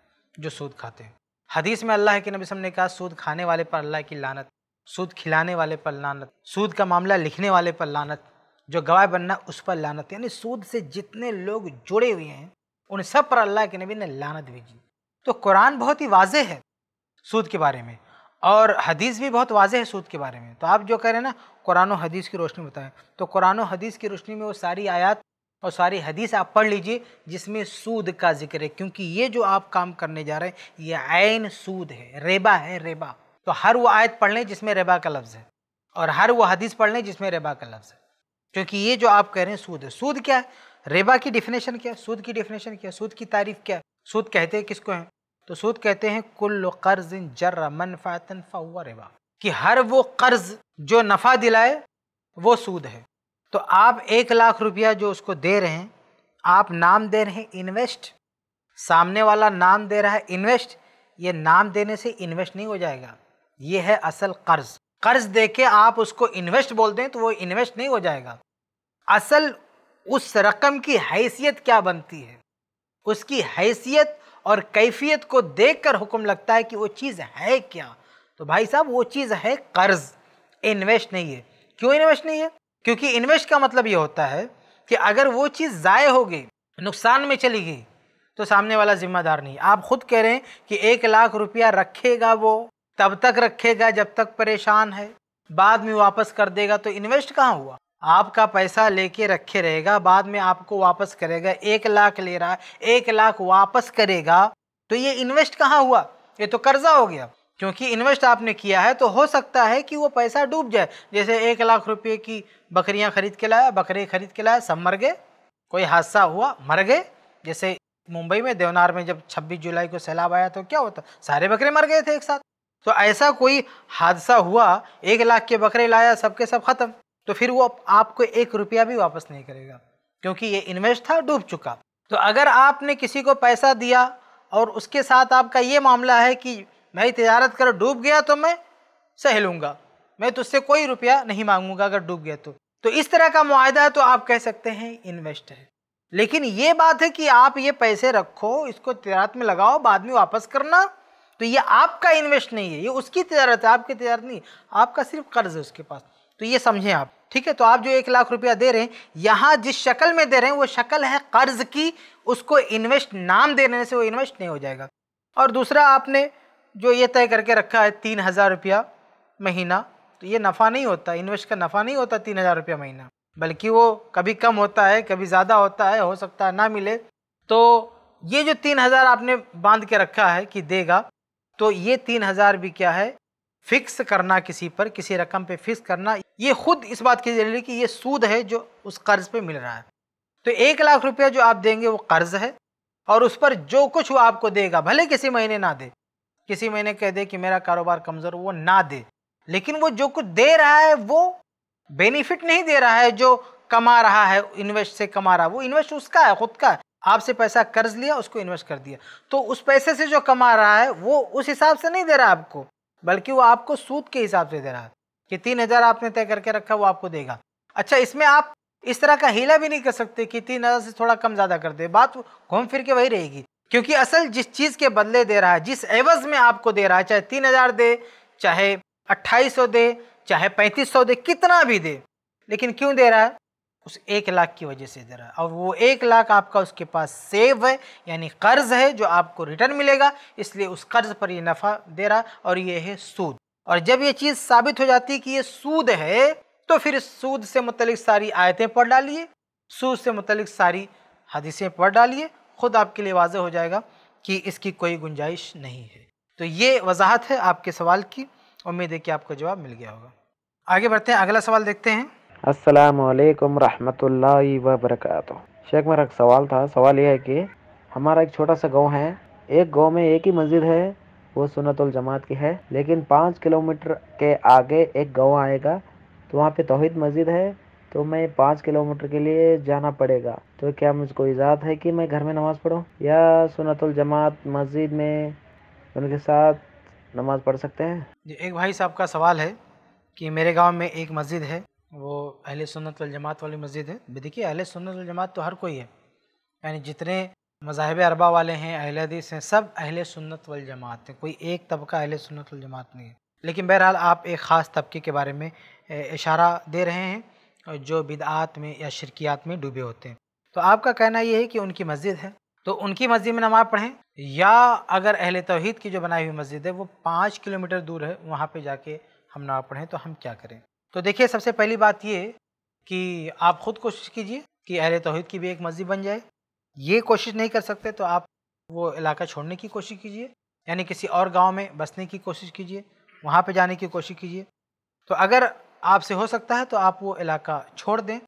Speaker 1: जो सूद खाते हैं हदीस में अल्लाह के नबी ने कहा सूद खाने वाले पर अल्लाह की लानत सूद खिलाने वाले पर लानत सूद का मामला लिखने वाले पर लानत जो गवाह बनना उस पर लानत यानी सूद से जितने लोग जुड़े हुए हैं उन सब पर अल्लाह के नबी ने लानत भेजी तो कुरान बहुत ही वाज है सूद के बारे में और हदीस भी बहुत वाजह है सूद के बारे में तो आप जो कह रहे हैं ना कुरान हदीस की रोशनी बताएं तो कुरान हदीस की रोशनी में वो सारी आयात और सारी हदीस आप पढ़ लीजिए जिसमें सूद का जिक्र है क्योंकि ये जो आप काम करने जा रहे हैं ये आयन सूद है रेबा है रेबा तो हर वो आयत पढ़ लें जिसमें रेबा का लफ्ज़ है और हर वो हदीस पढ़ लें जिसमें रेबा का लफ्ज़ है क्योंकि ये जो आप कह रहे हैं सूद है सूद क्या है रेबा की डिफिनेशन क्या है सूद की डिफिनेशन क्या है सूद की तारीफ क्या है सूद कहते हैं किसको है तो सूद कहते हैं कुल कर्ज जर्र मनफातन फ़ुआ रिबा कि हर वो कर्ज जो नफ़ा दिलाए वो सूद है तो आप एक लाख रुपया जो उसको दे रहे हैं आप नाम दे रहे हैं इन्वेस्ट सामने वाला नाम दे रहा है इन्वेस्ट ये नाम देने से इन्वेस्ट नहीं हो जाएगा ये है असल कर्ज कर्ज दे के आप उसको इन्वेस्ट बोल दें तो वो इन्वेस्ट नहीं हो जाएगा असल उस रकम की हैसियत क्या बनती है उसकी हैसियत और कैफियत को देख कर हुक्म लगता है कि वो चीज़ है क्या तो भाई साहब वो चीज़ है कर्ज़ इन्वेस्ट नहीं है क्यों इन्वेस्ट नहीं है क्योंकि इन्वेस्ट का मतलब ये होता है कि अगर वो चीज़ ज़ाय हो गई नुकसान में चली गई तो सामने वाला जिम्मेदार नहीं आप खुद कह रहे हैं कि एक लाख रुपया रखेगा वो तब तक रखेगा जब तक परेशान है बाद में वापस कर देगा तो इन्वेस्ट कहाँ हुआ आपका पैसा लेके रखे रहेगा बाद में आपको वापस करेगा एक लाख ले रहा है एक लाख वापस करेगा तो ये इन्वेस्ट कहाँ हुआ ये तो कर्जा हो गया क्योंकि इन्वेस्ट आपने किया है तो हो सकता है कि वो पैसा डूब जाए जैसे एक लाख रुपये की बकरियाँ खरीद के लाया बकरे खरीद के लाया सब मर गए कोई हादसा हुआ मर गए जैसे मुंबई में देवनार में जब 26 जुलाई को सैलाब आया तो क्या होता सारे बकरे मर गए थे एक साथ तो ऐसा कोई हादसा हुआ एक लाख के बकरे लाया सबके सब खत्म तो फिर वो आपको एक रुपया भी वापस नहीं करेगा क्योंकि ये इन्वेस्ट था डूब चुका तो अगर आपने किसी को पैसा दिया और उसके साथ आपका ये मामला है कि भाई तजारत कर डूब गया तो मैं सह लूँगा मैं तुझसे कोई रुपया नहीं मांगूंगा अगर डूब गया तो तो इस तरह का माह तो आप कह सकते हैं इन्वेस्ट है लेकिन ये बात है कि आप ये पैसे रखो इसको तजारत में लगाओ बाद में वापस करना तो ये आपका इन्वेस्ट नहीं है ये उसकी तजारत है आपकी तजारत नहीं आपका सिर्फ कर्ज है उसके पास तो ये समझें आप ठीक है तो आप जो एक लाख रुपया दे रहे हैं यहाँ जिस शक्ल में दे रहे हैं वो शक्ल है कर्ज की उसको इन्वेस्ट नाम देने से वो इन्वेस्ट नहीं हो जाएगा और दूसरा आपने जो ये तय करके रखा है तीन हज़ार रुपया महीना तो ये नफ़ा नहीं होता इन्वेस्ट का नफ़ा नहीं होता तीन हज़ार रुपया महीना बल्कि वो कभी कम होता है कभी ज़्यादा होता है हो सकता है ना मिले तो ये जो तीन हज़ार आपने बांध के रखा है कि देगा तो ये तीन हज़ार भी क्या है फिक्स करना किसी पर किसी रकम पे फिक्स करना ये खुद इस बात की जरिए कि ये सूद है जो उस कर्ज पे मिल रहा है तो एक लाख रुपया जो आप देंगे वो कर्ज है और उस पर जो कुछ वो आपको देगा भले किसी महीने ना दे किसी महीने कह दे कि मेरा कारोबार कमज़ोर वो ना दे लेकिन वो जो कुछ दे रहा है वो बेनिफिट नहीं दे रहा है जो कमा रहा है इन्वेस्ट से कमा रहा है वो इन्वेस्ट उसका है खुद का है आपसे पैसा कर्ज लिया उसको इन्वेस्ट कर दिया तो उस पैसे से जो कमा रहा है वो उस हिसाब से नहीं दे रहा आपको बल्कि वो आपको सूद के हिसाब से दे रहा है कि तीन हज़ार आपने तय करके रखा वो आपको देगा अच्छा इसमें आप इस तरह का हीला भी नहीं कर सकते कि तीन हज़ार से थोड़ा कम ज़्यादा कर दे बात घूम फिर के वही रहेगी क्योंकि असल जिस चीज़ के बदले दे रहा है जिस एवज में आपको दे रहा है चाहे तीन हज़ार दे चाहे अट्ठाईस सौ दे चाहे पैंतीस सौ दे कितना भी दे लेकिन क्यों दे रहा है उस एक लाख की वजह से दे रहा है और वो एक लाख आपका उसके पास सेव है यानी कर्ज है जो आपको रिटर्न मिलेगा इसलिए उस कर्ज पर ये नफ़ा दे रहा और ये है सूद और जब ये चीज़ साबित हो जाती है कि ये सूद है तो फिर सूद से मतलब सारी आयतें पढ़ डालिए सूद से मतलब सारी हदीसें पढ़ डालिए खुद आपके लिए वाज हो जाएगा कि इसकी कोई गुंजाइश नहीं है तो ये वजाहत है आपके सवाल की उम्मीद है कि आपको जवाब मिल गया होगा आगे बढ़ते हैं अगला सवाल देखते हैं असलकम रहमतुल्लाहि व शेख मेरा एक सवाल था सवाल यह है कि हमारा एक छोटा सा गांव है एक गांव में एक ही मस्जिद है वो सुनतुल जमात की है लेकिन पाँच किलोमीटर के आगे एक गांव आएगा तो वहाँ पे तोहिद मस्जिद है तो मैं पाँच किलोमीटर के लिए जाना पड़ेगा तो क्या मुझको इजाज़त है कि मैं घर में नमाज़ पढ़ूँ या सुनतुल जमात मस्जिद में उनके साथ नमाज़ पढ़ सकते हैं जी एक भाई साहब का सवाल है कि मेरे गांव में एक मस्जिद है वो अहल सुन्नत जमात वाली मस्जिद है देखिए अहल सुन्नत जमात तो हर कोई है यानी जितने मजाहब अरबा वाले हैं अहिल हदीस हैं सब अहल सुन्नत वल जमात हैं कोई एक तबका अहल सुन्नत वल जमात नहीं है लेकिन बहरहाल आप एक ख़ास तबके के बारे में इशारा दे रहे हैं जो बिदआत में या शिरकियात में डूबे होते हैं तो आपका कहना यह है कि उनकी मस्जिद है तो उनकी मस्जिद में नमाज़ पढ़ें या अगर अहल तोहद की जो बनाई हुई मस्जिद है वो पाँच किलोमीटर दूर है वहाँ पर जाके हम नमाज़ पढ़ें तो हम क्या करें तो देखिए सबसे पहली बात ये कि आप ख़ुद कोशिश कीजिए कि अहल तोहद की भी एक मस्जिद बन जाए ये कोशिश नहीं कर सकते तो आप वो इलाका छोड़ने की कोशिश कीजिए यानी किसी और गांव में बसने की कोशिश कीजिए वहाँ पे जाने की कोशिश कीजिए तो अगर आपसे हो सकता है तो आप वो इलाका छोड़ दें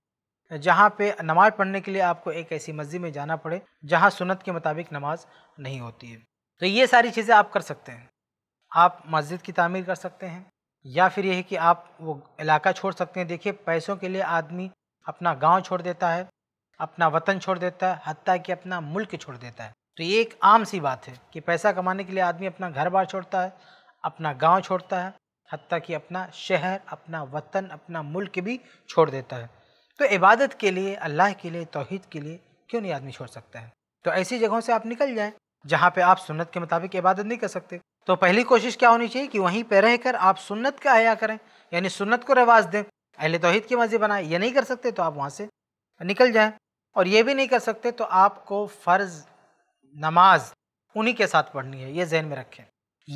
Speaker 1: जहाँ पे नमाज़ पढ़ने के लिए आपको एक ऐसी मस्जिद में जाना पड़े जहाँ सुनत के मुताबिक नमाज नहीं होती है तो ये सारी चीज़ें आप कर सकते हैं आप मस्जिद की तामीर कर सकते हैं या फिर यह कि आप वो इलाका छोड़ सकते हैं देखिए पैसों के लिए आदमी अपना गांव छोड़ देता है अपना वतन छोड़ देता है हती कि अपना मुल्क छोड़ देता है तो ये एक आम सी बात है कि पैसा कमाने के लिए आदमी अपना घर बार छोड़ता है अपना गांव छोड़ता है हती कि अपना शहर अपना वतन अपना मुल्क भी छोड़ देता है तो इबादत के लिए अल्लाह के लिए तोहद के लिए क्यों नहीं आदमी छोड़ सकता है तो ऐसी जगहों से आप निकल जाएँ जहाँ पर आप सुनत के मुताबिक इबादत नहीं कर सकते तो पहली कोशिश क्या होनी चाहिए कि वहीं पर रहकर आप सुन्नत का हया करें यानी सुन्नत को रवाज दें अहले तोहद की मर्ज़ी बनाए ये नहीं कर सकते तो आप वहाँ से निकल जाएँ और ये भी नहीं कर सकते तो आपको फ़र्ज़ नमाज उन्हीं के साथ पढ़नी है ये जहन में रखें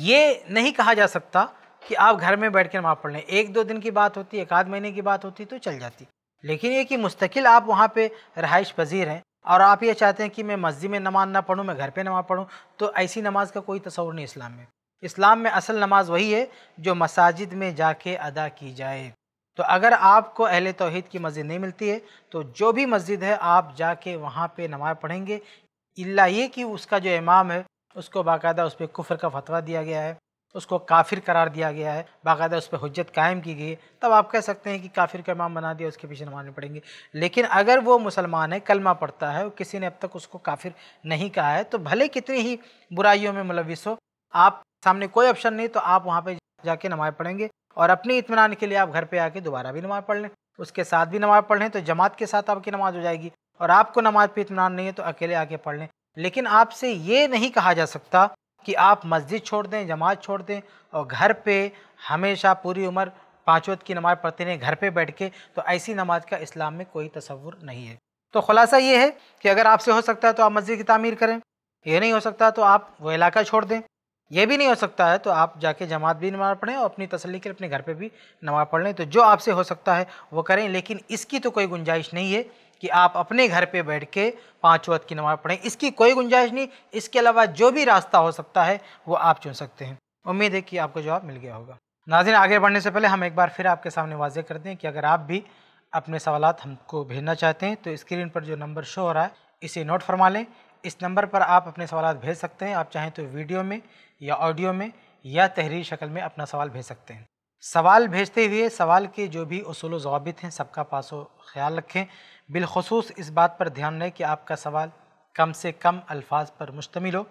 Speaker 1: ये नहीं कहा जा सकता कि आप घर में बैठ कर नमाज पढ़ लें एक दो दिन की बात होती एक आध महीने की बात होती तो चल जाती लेकिन ये कि मुस्तकिल आप वहाँ पे रहाइश पजीर हैं और आप ये चाहते हैं कि मैं मस्जिद में नमाज ना पढ़ूँ मैं घर पे नमाज पढ़ूँ तो ऐसी नमाज का कोई तस्वर नहीं इस्लाम में इस्लाम में असल नमाज वही है जो मसाजिद में जाके अदा की जाए तो अगर आपको अहल तोहद की मस्जिद नहीं मिलती है तो जो भी मस्जिद है आप जाके वहाँ पे नमाज पढ़ेंगे इल्ला ये कि उसका जो इमाम है उसको बाकायदा उस पर कुफर का फतवा दिया गया है उसको काफिर करार दिया गया है बाकायदा उस पर हजत कायम की गई है तब आप कह सकते हैं कि काफिर का इमाम बना दिया उसके पीछे नमाज में पड़ेंगे लेकिन अगर वो मुसलमान है कलमा पढ़ता है और किसी ने अब तक उसको काफिर नहीं कहा है तो भले कितनी ही बुराइयों में मुलविस हो आप सामने कोई ऑप्शन नहीं तो आप वहाँ पर जाके नमाज़ पढ़ेंगे और अपनी इतमान के लिए आप घर पर आके दोबारा भी नमाज़ पढ़ लें उसके साथ भी नमाज़ पढ़ लें तो जमात के साथ आपकी नमाज़ हो जाएगी और आपको नमाज़ पर इतमान नहीं है तो अकेले आके पढ़ लें लेकिन आपसे ये नहीं कहा जा सकता कि आप मस्जिद छोड़ दें जमात छोड़ दें और घर पे हमेशा पूरी उम्र पाँच वक्त की नमाज़ पढ़ते रहें घर पे बैठ के तो ऐसी नमाज का इस्लाम में कोई तस्वुर नहीं है तो खुलासा ये है कि अगर आपसे हो सकता है तो आप मस्जिद की तमीर करें यह नहीं हो सकता तो आप वो इलाका छोड़ दें ये भी नहीं हो सकता है तो आप जाके जमात भी नमाज़ पढ़ें और अपनी तसली के अपने घर पे भी नमाज़ पढ़ लें तो जो आपसे हो सकता है वो करें लेकिन इसकी तो कोई गुंजाइश नहीं है कि आप अपने घर पे बैठ के पाँच वक्त की नमाज़ पढ़ें इसकी कोई गुंजाइश नहीं इसके अलावा जो भी रास्ता हो सकता है वो आप चुन सकते हैं उम्मीद है कि आपको जवाब मिल गया होगा नाजिन आगे बढ़ने से पहले हम एक बार फिर आपके सामने वाजह कर दें कि अगर आप भी अपने सवाल हमको भेजना चाहते हैं तो स्क्रीन पर जो नंबर शो हो रहा है इसे नोट फरमा लें इस नंबर पर आप अपने सवाल भेज सकते हैं आप चाहें तो वीडियो में या ऑडियो में या तहरीर शक्ल में अपना सवाल भेज सकते हैं सवाल भेजते हुए सवाल के जो भी असूल वाबित हैं सबका पासो ख्याल रखें बिलखसूस इस बात पर ध्यान दें कि आपका सवाल कम से कम अल्फाज पर मुश्तमिल हो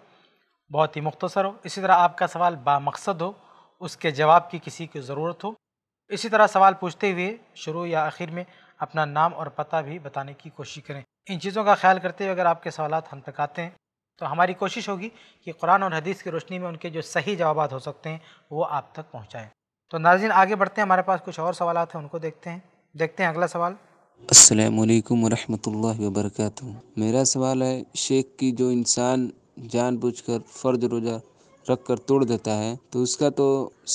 Speaker 1: बहुत ही मुख्तसर हो इसी तरह आपका सवाल बामकसद हो उसके जवाब की किसी की ज़रूरत हो इसी तरह सवाल पूछते हुए शुरू या आखिर में अपना नाम और पता भी बताने की कोशिश करें इन चीज़ों का ख्याल करते हुए अगर आपके सवाल हम तक आते हैं तो हमारी कोशिश होगी कि कुरान और हदीस की रोशनी में उनके जो सही जवाब हो सकते हैं वो आप तक पहुँचाएँ तो नाजिन आगे बढ़ते हैं हमारे पास कुछ और सवाल हैं उनको देखते हैं देखते हैं अगला सवाल
Speaker 2: असलकम वरहमल वर्क मेरा सवाल है शेख की जो इंसान जानबूझकर फ़र्ज रोज़ा रख कर तोड़ देता है तो उसका तो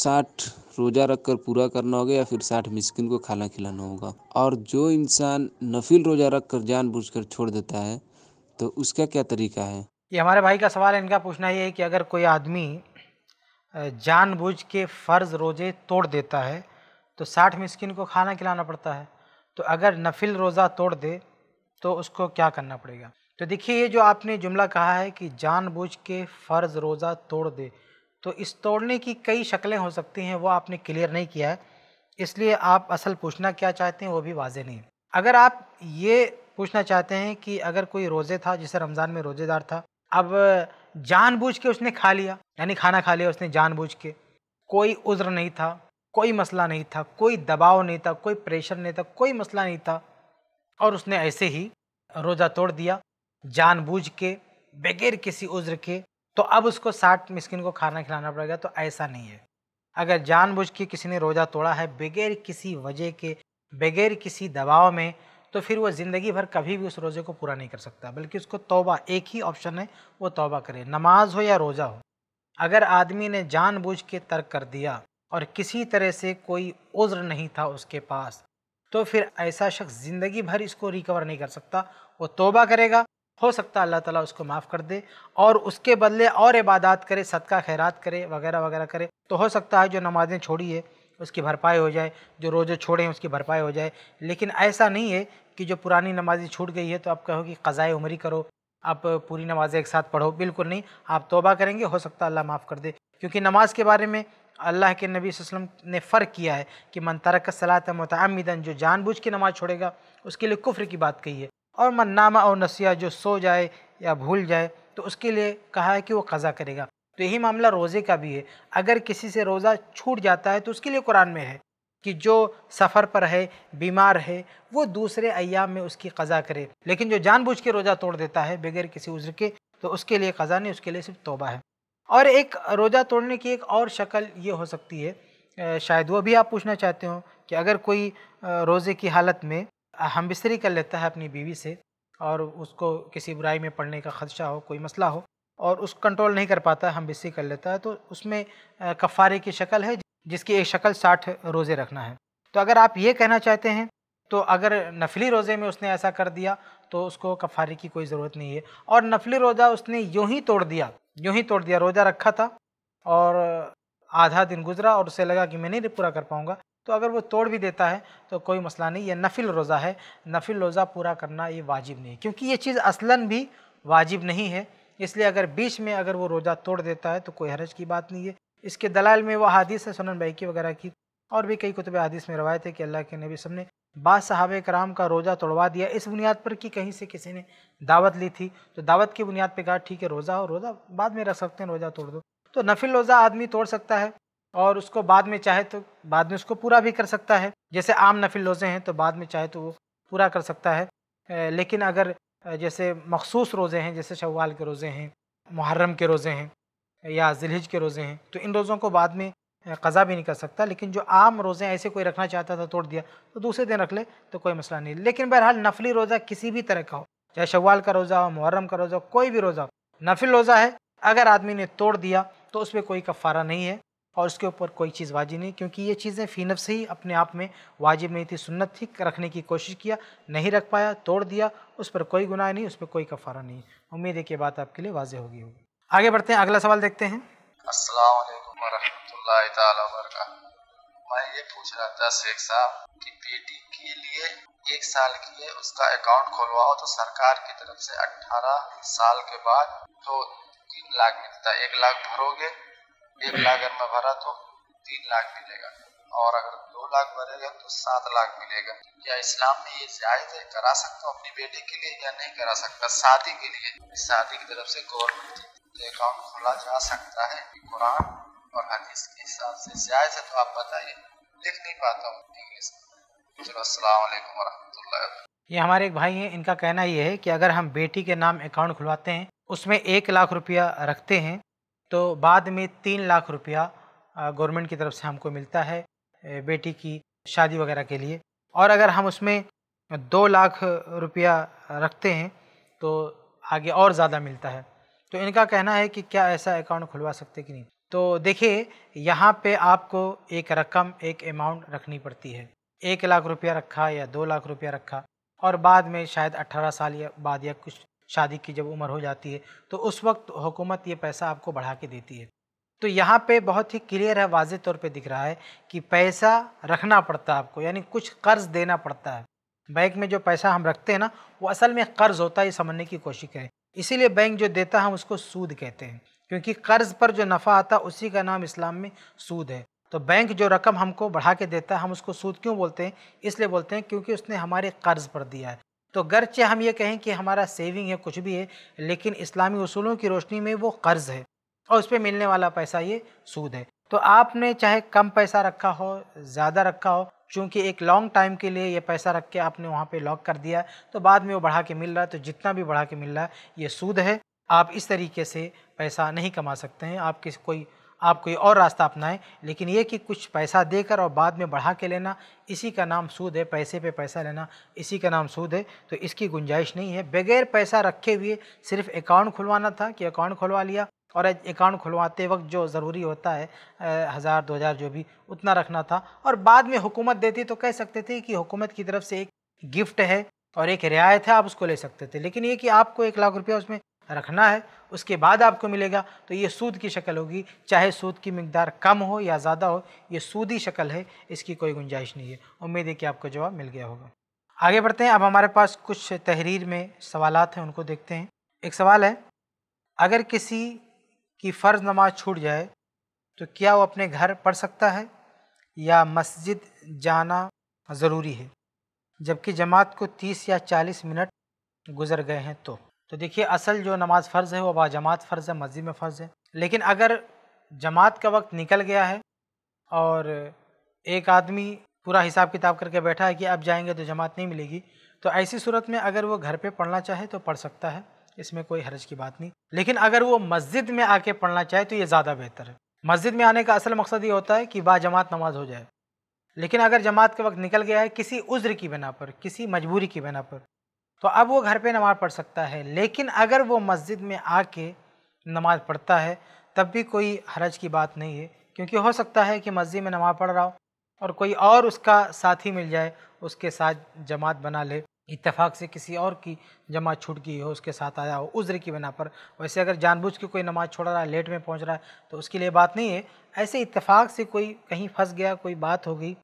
Speaker 2: साठ रोज़ा रख कर पूरा करना होगा या फिर साठ मिस्किन को खाना खिलाना होगा और जो इंसान नफिल रोज़ा रख कर जानबूझ कर छोड़ देता है तो उसका क्या तरीका है
Speaker 1: ये हमारे भाई का सवाल है इनका पूछना ये है कि अगर कोई आदमी जानबूझ के फ़र्ज रोज़े तोड़ देता है तो साठ मिस्किन को खाना खिलाना पड़ता है तो अगर नफिल रोज़ा तोड़ दे तो उसको क्या करना पड़ेगा तो देखिए ये जो आपने जुमला कहा है कि जानबूझ के फ़र्ज़ रोज़ा तोड़ दे तो इस तोड़ने की कई शक्लें हो सकती हैं वो आपने क्लियर नहीं किया है इसलिए आप असल पूछना क्या चाहते हैं वो भी वाजे नहीं अगर आप ये पूछना चाहते हैं कि अगर कोई रोज़े था जैसे रमज़ान में रोज़ेदार था अब जानबूझ के उसने खा लिया यानी खाना खा लिया उसने जानबूझ के कोई उज़्र नहीं था कोई मसला नहीं था कोई दबाव नहीं था कोई प्रेशर नहीं था कोई मसला नहीं था और उसने ऐसे ही रोज़ा तोड़ दिया जानबूझ के बगैर किसी उज्र के तो अब उसको साठ मिस्किन को खाना खिलाना पड़ेगा तो ऐसा नहीं है अगर जानबूझ के किसी ने रोज़ा तोड़ा है बगैर किसी वजह के बगैर किसी दबाव में तो फिर वो ज़िंदगी भर कभी भी उस रोज़े को पूरा नहीं कर सकता बल्कि उसको तौबा एक ही ऑप्शन है वो तौबा करे नमाज हो या रोज़ा हो अगर आदमी ने जानबूझ के तर्क कर दिया और किसी तरह से कोई उज्र नहीं था उसके पास तो फिर ऐसा शख्स ज़िंदगी भर इसको रिकवर नहीं कर सकता वो तोबा करेगा हो सकता है अल्लाह ताला उसको माफ़ कर दे और उसके बदले और इबादत करे सदका खैरात करे वगैरह वगैरह करे तो हो सकता है जो नमाज़ें छोड़ी है उसकी भरपाई हो जाए जो रोज़े छोड़े हैं उसकी भरपाई हो जाए लेकिन ऐसा नहीं है कि जो पुरानी नमाज़ें छूट गई है तो आप कहो कि क़ज़ाए उमरी करो आप पूरी नमाज़ें एक साथ पढ़ो बिल्कुल नहीं आप तोबा करेंगे हो सकता है अल्लाह माफ़ कर दे क्योंकि नमाज़ के बारे में अल्लाह के नबी वसम ने फ़र्क किया है कि मन तरक सलात मतमिदन जो जानबूझ के नमाज़ छोड़ेगा उसके लिए कुफ्र की बात कही है और मन्नामा और नसिया जो सो जाए या भूल जाए तो उसके लिए कहा है कि वो कज़ा करेगा तो यही मामला रोज़े का भी है अगर किसी से रोज़ा छूट जाता है तो उसके लिए कुरान में है कि जो सफ़र पर है बीमार है वो दूसरे अयाम में उसकी कज़ा करे लेकिन जो जानबूझ के रोज़ा तोड़ देता है बगैर किसी उज्र के तो उसके लिए कज़ा नहीं उसके लिए सिर्फ तोबा है और एक रोज़ा तोड़ने की एक और शक्ल ये हो सकती है शायद वो भी आप पूछना चाहते हो कि अगर कोई रोज़े की हालत में हम बिस्तरी कर लेता है अपनी बीवी से और उसको किसी बुराई में पड़ने का खदशा हो कोई मसला हो और उस कंट्रोल नहीं कर पाता हम बिस्तरी कर लेता है तो उसमें कफ़ारे की शक्ल है जिसकी एक शक्ल साठ रोज़े रखना है तो अगर आप ये कहना चाहते हैं तो अगर नफली रोज़े में उसने ऐसा कर दिया तो उसको कफारे की कोई ज़रूरत नहीं है और नफली रोज़ा उसने यूँ ही तोड़ दिया यूँ ही तोड़ दिया रोज़ा रखा था और आधा दिन गुजरा और उसे लगा कि मैं नहीं पूरा कर पाऊँगा तो अगर वो तोड़ भी देता है तो कोई मसला नहीं यह नफिल रोज़ा है नफिल रोज़ा पूरा करना ये वाजिब नहीं क्योंकि ये चीज़ असलन भी वाजिब नहीं है इसलिए अगर बीच में अगर वो रोज़ा तोड़ देता है तो कोई हरज की बात नहीं है इसके दलाल में वह हदीस है सुनन भाई की वगैरह की और भी कई कुतब हदीस में रवायत है कि अल्लाह के नबी सब ने बाद साहब कराम का रोज़ा तोड़वा दिया इस बुनियाद पर कि कहीं से किसी ने दावत ली थी तो दावत की बुनियाद पर कहा ठीक है रोज़ा हो रोज़ा बाद में रख सकते हैं रोज़ा तोड़ दो तो नफिल रोज़ा आदमी तोड़ सकता है और उसको बाद में चाहे तो बाद में उसको पूरा भी कर सकता है जैसे आम नफिल रोज़े हैं तो बाद में चाहे तो वो पूरा कर सकता है लेकिन अगर जैसे मखसूस रोज़े हैं जैसे शवाल के रोज़े हैं मुहर्रम के रोज़े हैं या जिलहिज के रोज़े हैं तो इन रोज़ों को बाद में कज़ा भी नहीं कर सकता लेकिन जो आम रोज़े ऐसे कोई रखना चाहता था तोड़ दिया तो दूसरे दिन रख ले तो कोई मसला नहीं लेकिन बहरहाल नफली रोज़ा किसी भी तरह का हो चाहे शवाल का रोज़ा हो मुहर्रम का रोज़ा हो कोई भी रोज़ा हो नफिल रोज़ा है अगर आदमी ने तोड़ दिया तो उस पर कोई कफ़ारा नहीं है और उसके ऊपर कोई चीज़ वाजिब नहीं क्योंकि ये चीज़ें फ़ी से ही अपने आप में वाजिब नहीं थी सुन्नत थी रखने की कोशिश किया नहीं रख पाया तोड़ दिया उस पर कोई गुनाह नहीं उस पर कोई कफारा नहीं उम्मीद है कि बात आपके लिए वाजह होगी होगी आगे बढ़ते हैं अगला सवाल देखते हैं
Speaker 2: मैं ये पूछ रहा था शेख साहब कि बेटी के लिए एक साल की है उसका अकाउंट खोलवाओ तो सरकार की तरफ से 18 साल के बाद तो तीन लाख मिलता तो है एक लाख भरोगे एक लाख अगर मैं भरा तो तीन लाख मिलेगा और अगर दो लाख भरेगा तो सात लाख मिलेगा क्या इस्लाम में ये जायज है करा सकता हूँ अपनी बेटी के लिए या नहीं करा सकता शादी के लिए शादी की तरफ से गवर्नमेंट तो अकाउंट खोला जा सकता है कुरान और हदीस के हिसाब से जायज है तो आप बताइए लिख नहीं पाता हूँ इंग्लिश चलो असलकम
Speaker 1: ये हमारे एक भाई हैं इनका कहना ये है कि अगर हम बेटी के नाम अकाउंट खुलवाते हैं उसमें एक लाख रुपया रखते हैं तो बाद में तीन लाख रुपया गवर्नमेंट की तरफ से हमको मिलता है बेटी की शादी वगैरह के लिए और अगर हम उसमें दो लाख रुपया रखते हैं तो आगे और ज़्यादा मिलता है तो इनका कहना है कि क्या ऐसा अकाउंट खुलवा सकते कि नहीं तो देखिए यहाँ पे आपको एक रकम एक अमाउंट रखनी पड़ती है एक लाख रुपया रखा या दो लाख रुपया रखा और बाद में शायद अट्ठारह साल या बाद या कुछ शादी की जब उम्र हो जाती है तो उस वक्त हुकूमत ये पैसा आपको बढ़ा के देती है तो यहाँ पे बहुत ही क्लियर है वाज तौर पे दिख रहा है कि पैसा रखना पड़ता है आपको यानी कुछ कर्ज देना पड़ता है बैंक में जो पैसा हम रखते हैं ना वो असल में कर्ज होता है ये समझने की कोशिश करें इसीलिए बैंक जो देता है हम उसको सूद कहते हैं क्योंकि कर्ज पर जो नफ़ा आता है उसी का नाम इस्लाम में सूद है तो बैंक जो रकम हमको बढ़ा के देता है हम उसको सूद क्यों बोलते हैं इसलिए बोलते हैं क्योंकि उसने हमारे कर्ज पर दिया है तो गरचे हम ये कहें कि हमारा सेविंग है कुछ भी है लेकिन इस्लामी असूलों की रोशनी में वो कर्ज़ है और उस पर मिलने वाला पैसा ये सूद है तो आपने चाहे कम पैसा रखा हो ज़्यादा रखा हो चूँकि एक लॉन्ग टाइम के लिए ये पैसा रख के आपने वहाँ पे लॉक कर दिया तो बाद में वो बढ़ा के मिल रहा है तो जितना भी बढ़ा के मिल रहा है ये सूद है आप इस तरीके से पैसा नहीं कमा सकते हैं आप किसी कोई आप कोई और रास्ता अपनाएं लेकिन ये कि कुछ पैसा देकर और बाद में बढ़ा के लेना इसी का नाम सूद है पैसे पे पैसा लेना इसी का नाम सूद है तो इसकी गुंजाइश नहीं है बगैर पैसा रखे हुए सिर्फ अकाउंट खुलवाना था कि अकाउंट खुलवा लिया और अकाउंट खुलवाते वक्त जो ज़रूरी होता है हज़ार दो हज़ार जो भी उतना रखना था और बाद में हुकूमत देती तो कह सकते थे कि हुकूमत की तरफ से एक गिफ्ट है और एक रियायत है आप उसको ले सकते थे लेकिन ये कि आपको एक लाख रुपया उसमें रखना है उसके बाद आपको मिलेगा तो ये सूद की शक्ल होगी चाहे सूद की मकदार कम हो या ज़्यादा हो ये सूदी शक्ल है इसकी कोई गुंजाइश नहीं है उम्मीद है कि आपको जवाब मिल गया होगा आगे बढ़ते हैं अब हमारे पास कुछ तहरीर में सवाल हैं उनको देखते हैं एक सवाल है अगर किसी की फ़र्ज़ नमाज छूट जाए तो क्या वो अपने घर पढ़ सकता है या मस्जिद जाना ज़रूरी है जबकि जमात को 30 या 40 मिनट गुजर गए हैं तो तो देखिए असल जो नमाज़ फ़र्ज़ है वो बा जमात फ़र्ज़ है मस्जिद में फ़र्ज़ है लेकिन अगर जमात का वक्त निकल गया है और एक आदमी पूरा हिसाब किताब करके बैठा है कि अब जाएंगे तो जमात नहीं मिलेगी तो ऐसी सूरत में अगर वो घर पे पढ़ना चाहे तो पढ़ सकता है इसमें कोई हर्ज की बात नहीं लेकिन अगर वो मस्जिद में आके पढ़ना चाहे तो ये ज़्यादा बेहतर है मस्जिद में आने का असल मकसद ये होता है कि बा जमात नमाज हो जाए लेकिन अगर जमात का वक्त निकल गया है किसी उज्र की बिना पर किसी मजबूरी की बिना पर तो अब वो घर पे नमाज़ पढ़ सकता है लेकिन अगर वो मस्जिद में आके नमाज़ पढ़ता है तब भी कोई हरज की बात नहीं है क्योंकि हो सकता है कि मस्जिद में नमाज़ पढ़ रहा हो और कोई और उसका साथी मिल जाए उसके साथ जमात बना ले इत्तेफाक से किसी और की जमात छूट गई हो उसके साथ आया हो उज्र की बिना पर वैसे अगर जानबूझ के कोई नमाज छोड़ रहा है लेट में पहुंच रहा है तो उसके लिए बात नहीं है ऐसे इत्तेफाक से कोई कहीं फंस गया कोई बात हो गई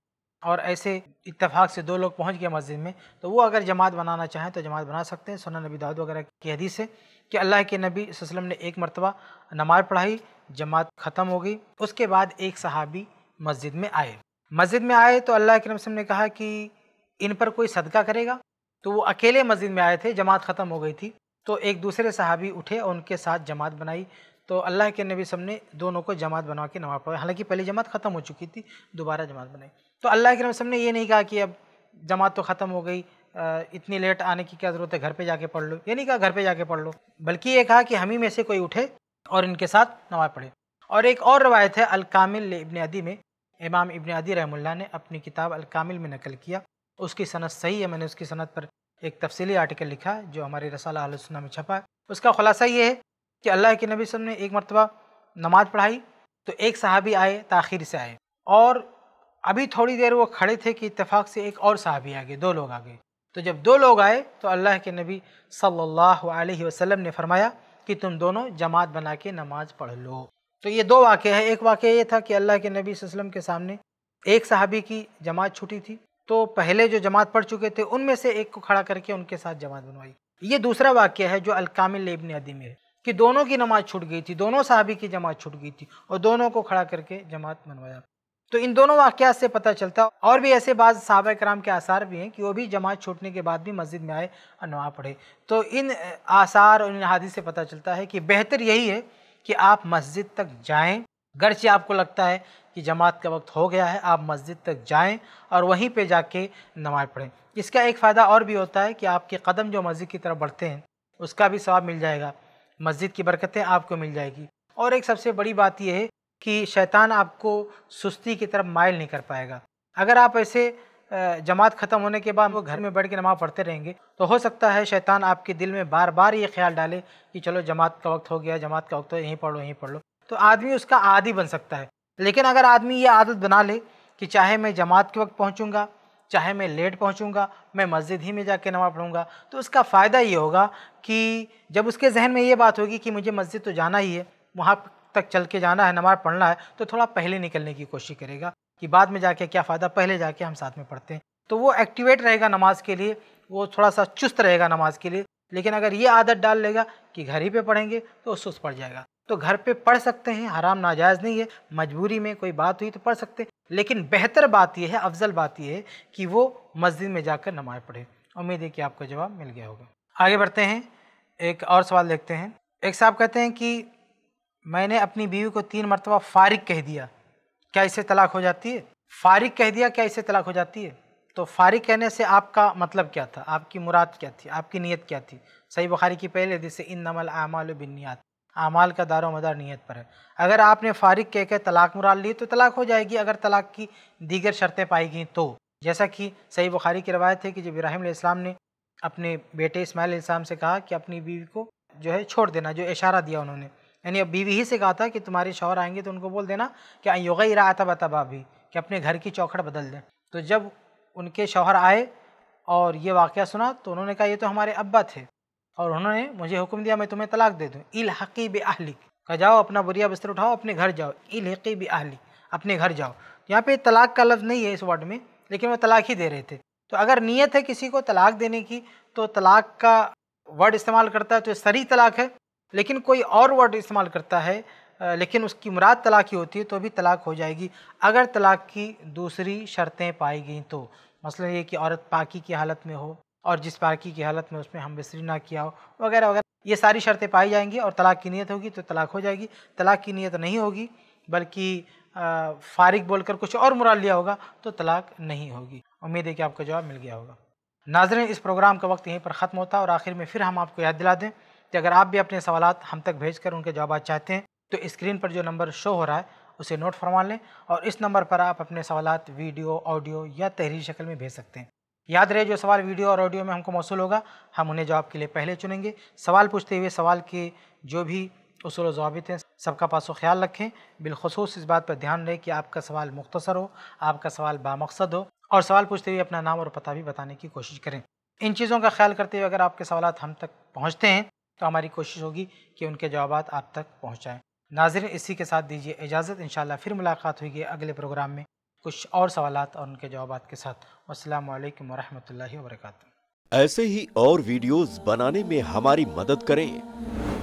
Speaker 1: और ऐसे इत्तेफाक से दो लोग पहुंच गए मस्जिद में तो वो अगर जमात बनाना चाहें तो जमात बना सकते हैं सोना नबी दाद वगैरह की हदीस है कि अल्लाह के नबी वसलम ने एक मरतबा नमाज पढ़ाई जमात ख़त्म हो गई उसके बाद एक सहाबी मस्जिद में आए मस्जिद में आए तो अल्लाह के नबी ने कहा कि इन पर कोई सदका करेगा तो वो अकेले मस्जिद में आए थे जमात ख़त्म हो गई थी तो एक दूसरे सहाबी उठे और उनके साथ जमात बनाई तो अल्लाह के नबी सब ने दोनों को जमात बना के नमाज पढ़ाई हालांकि पहली जमात ख़त्म हो चुकी थी दोबारा जमात बनाई तो अल्लाह के रसम ने ये नहीं कहा कि अब जमात तो ख़त्म हो गई इतनी लेट आने की क्या ज़रूरत है घर पे जाके पढ़ लो ये नहीं कहा घर पे जाके पढ़ लो बल्कि ये कहा कि हम ही में से कोई उठे और इनके साथ नमाज पढ़े और एक और रवायत है अलकामिल इबन अदी में इमाम इबन अदी रहमुल्ला ने अपनी किताब अलकामिल में नकल किया उसकी सनत सही है मैंने उसकी सनत पर एक तफसीली आर्टिकल लिखा जो हमारे रसाला आलोचना में छपा है उसका खुलासा ये है कि अल्लाह के नबी सब ने एक मरतबा नमाज पढ़ाई तो एक सहाबी आए ताखिर से आए और अभी थोड़ी देर वो खड़े थे कि इतफाक़ से एक और साहबी आ गए दो लोग आ गए तो जब दो लोग आए तो अल्लाह के नबी सल्लल्लाहु अलैहि वसल्लम ने फरमाया कि तुम दोनों जमात बना के नमाज पढ़ लो तो ये दो वाक़ है एक वाक़ ये था कि अल्लाह के नबी वसम के सामने एक साहबी की जमात छुटी थी तो पहले जो जमात पढ़ चुके थे उनमें से एक को खड़ा करके उनके साथ जमात बनवाई ये दूसरा वाक्य है जो अलकामिल इबन अदी में है कि दोनों की नमाज छूट गई थी दोनों साहबी की जमात छूट गई थी और दोनों को खड़ा करके जमात बनवाया तो इन दोनों वाक़ात से पता चलता और भी ऐसे बाज़ साहब कराम के आसार भी हैं कि वो भी जमात छूटने के बाद भी मस्जिद में आए और नवा पढ़े तो इन आसार और इन हादिस से पता चलता है कि बेहतर यही है कि आप मस्जिद तक जाएं गर्चे आपको लगता है कि जमात का वक्त हो गया है आप मस्जिद तक जाएं और वहीं पे जाके नमाज़ पढ़ें इसका एक फ़ायदा और भी होता है कि आपके कदम जो मस्जिद की तरफ बढ़ते हैं उसका भी सवाब मिल जाएगा मस्जिद की बरकतें आपको मिल जाएगी और एक सबसे बड़ी बात यह है कि शैतान आपको सुस्ती की तरफ माइल नहीं कर पाएगा अगर आप ऐसे जमात ख़त्म होने के बाद वो घर में बैठ के नमाज़ पढ़ते रहेंगे तो हो सकता है शैतान आपके दिल में बार बार ये ख्याल डाले कि चलो जमात का वक्त हो गया जमात का वक्त हो यहीं पढ़ लो यहीं पढ़ लो तो आदमी उसका आदि बन सकता है लेकिन अगर आदमी ये आदत बना ले कि चाहे मैं जमात के वक्त पहुँचूँगा चाहे मैं लेट पहुँचूँगा मैं मस्जिद ही में कर नमाज़ पढ़ूँगा तो उसका फ़ायदा ये होगा कि जब उसके जहन में ये बात होगी कि मुझे मस्जिद तो जाना ही है वहाँ तक चल के जाना है नमाज पढ़ना है तो थोड़ा पहले निकलने की कोशिश करेगा कि बाद में जाके क्या फ़ायदा पहले जाके हम साथ में पढ़ते हैं तो वो एक्टिवेट रहेगा नमाज के लिए वो थोड़ा सा चुस्त रहेगा नमाज के लिए लेकिन अगर ये आदत डाल लेगा कि घर ही पे पढ़ेंगे तो सुस्त पड़ जाएगा तो घर पे पढ़ सकते हैं हराम नाजायज़ नहीं है मजबूरी में कोई बात हुई तो पढ़ सकते हैं लेकिन बेहतर बात यह है अफजल बात यह है कि वो मस्जिद में जाकर नमाज पढ़े उम्मीद है कि आपका जवाब मिल गया होगा आगे बढ़ते हैं एक और सवाल देखते हैं एक साहब कहते हैं कि मैंने अपनी बीवी को तीन मरतबा फ़ारिक कह दिया क्या इसे तलाक हो जाती है फारिक कह दिया क्या इसे तलाक हो जाती है तो फारिक कहने से आपका मतलब क्या था आपकी मुराद क्या थी आपकी नीयत क्या थी सही बुखारी की पहले जैसे इन नमल आमाल बिनियात आमाल का दारो मदार नीयत पर है अगर आपने फारिक कह के तलाक मुराद ली तो तलाक हो जाएगी अगर तलाक की दीगर शर्तें पाई गई तो जैसा कि सही बुखारी की रवायत है कि जब इब्राहिम इस्लाम ने अपने बेटे इसमाइल इस्लाम से कहा कि अपनी बीवी को जो है छोड़ देना जो इशारा दिया उन्होंने यानी अब बीवी ही से कहा था कि तुम्हारे शौहर आएंगे तो उनको बोल देना कि अयोगा ही रहा था बता भाभी कि अपने घर की चौखट बदल दें तो जब उनके शौहर आए और ये वाक़ सुना तो उन्होंने कहा ये तो हमारे अब्बा थे और उन्होंने मुझे हुक्म दिया मैं तुम्हें तलाक दे दूँ इल हकी बे आहली कह जाओ अपना बुरिया बिस्तर उठाओ अपने घर जाओ इल हकी बे आहली अपने घर जाओ यहाँ पे तलाक का लफ्ज़ नहीं है इस वर्ड में लेकिन वो तलाक ही दे रहे थे तो अगर नीयत है किसी को तलाक देने की तो तलाक का वर्ड इस्तेमाल करता है तो सरी तलाक है लेकिन कोई और वर्ड इस्तेमाल करता है लेकिन उसकी मुराद तलाक ही होती है तो भी तलाक हो जाएगी अगर तलाक की दूसरी शर्तें पाई गई तो मसलन ये कि औरत पाकि की हालत में हो और जिस पाकि की हालत में उसमें हम बिसरी ना किया हो वगैरह वगैरह ये सारी शर्तें पाई जाएंगी और तलाक की नीयत होगी तो तलाक हो जाएगी तलाक की नीयत नहीं होगी बल्कि फारिग बोलकर कुछ और मुराद लिया होगा तो तलाक नहीं होगी उम्मीद है कि आपका जवाब मिल गया होगा नाजरें इस प्रोग्राम का वक्त यहीं पर ख़त्म होता है और आखिर में फिर हम आपको याद दिला दें तो अगर आप भी अपने सवाल हम तक भेज कर उनके जवाब चाहते हैं तो स्क्रीन पर जो नंबर शो हो रहा है उसे नोट फरमा लें और इस नंबर पर आप अपने सवाल वीडियो ऑडियो या तहरीरी शक्ल में भेज सकते हैं याद रहे जो सवाल वीडियो और ऑडियो में हमको मौसू होगा हम उन्हें जवाब के लिए पहले चुनेंगे सवाल पूछते हुए सवाल के जो भी असूल जवाबित हैं सबका पासो ख्याल रखें बिलखसूस इस बात पर ध्यान रहे कि आपका सवाल मुख्तसर हो आपका सवाल बामकसद हो और सवाल पूछते हुए अपना नाम और पता भी बताने की कोशिश करें इन चीज़ों का ख्याल करते हुए अगर आपके सवाल हम तक पहुँचते हैं तो हमारी कोशिश होगी कि उनके जवाब आप तक पहुँचाएँ नाजिर इसी के साथ दीजिए इजाज़त इन फिर मुलाकात होगी अगले प्रोग्राम में कुछ और सवाल और उनके जवाब के साथ अल्लाम वरहमल वर्क ऐसे ही और वीडियोज़ बनाने में हमारी मदद करें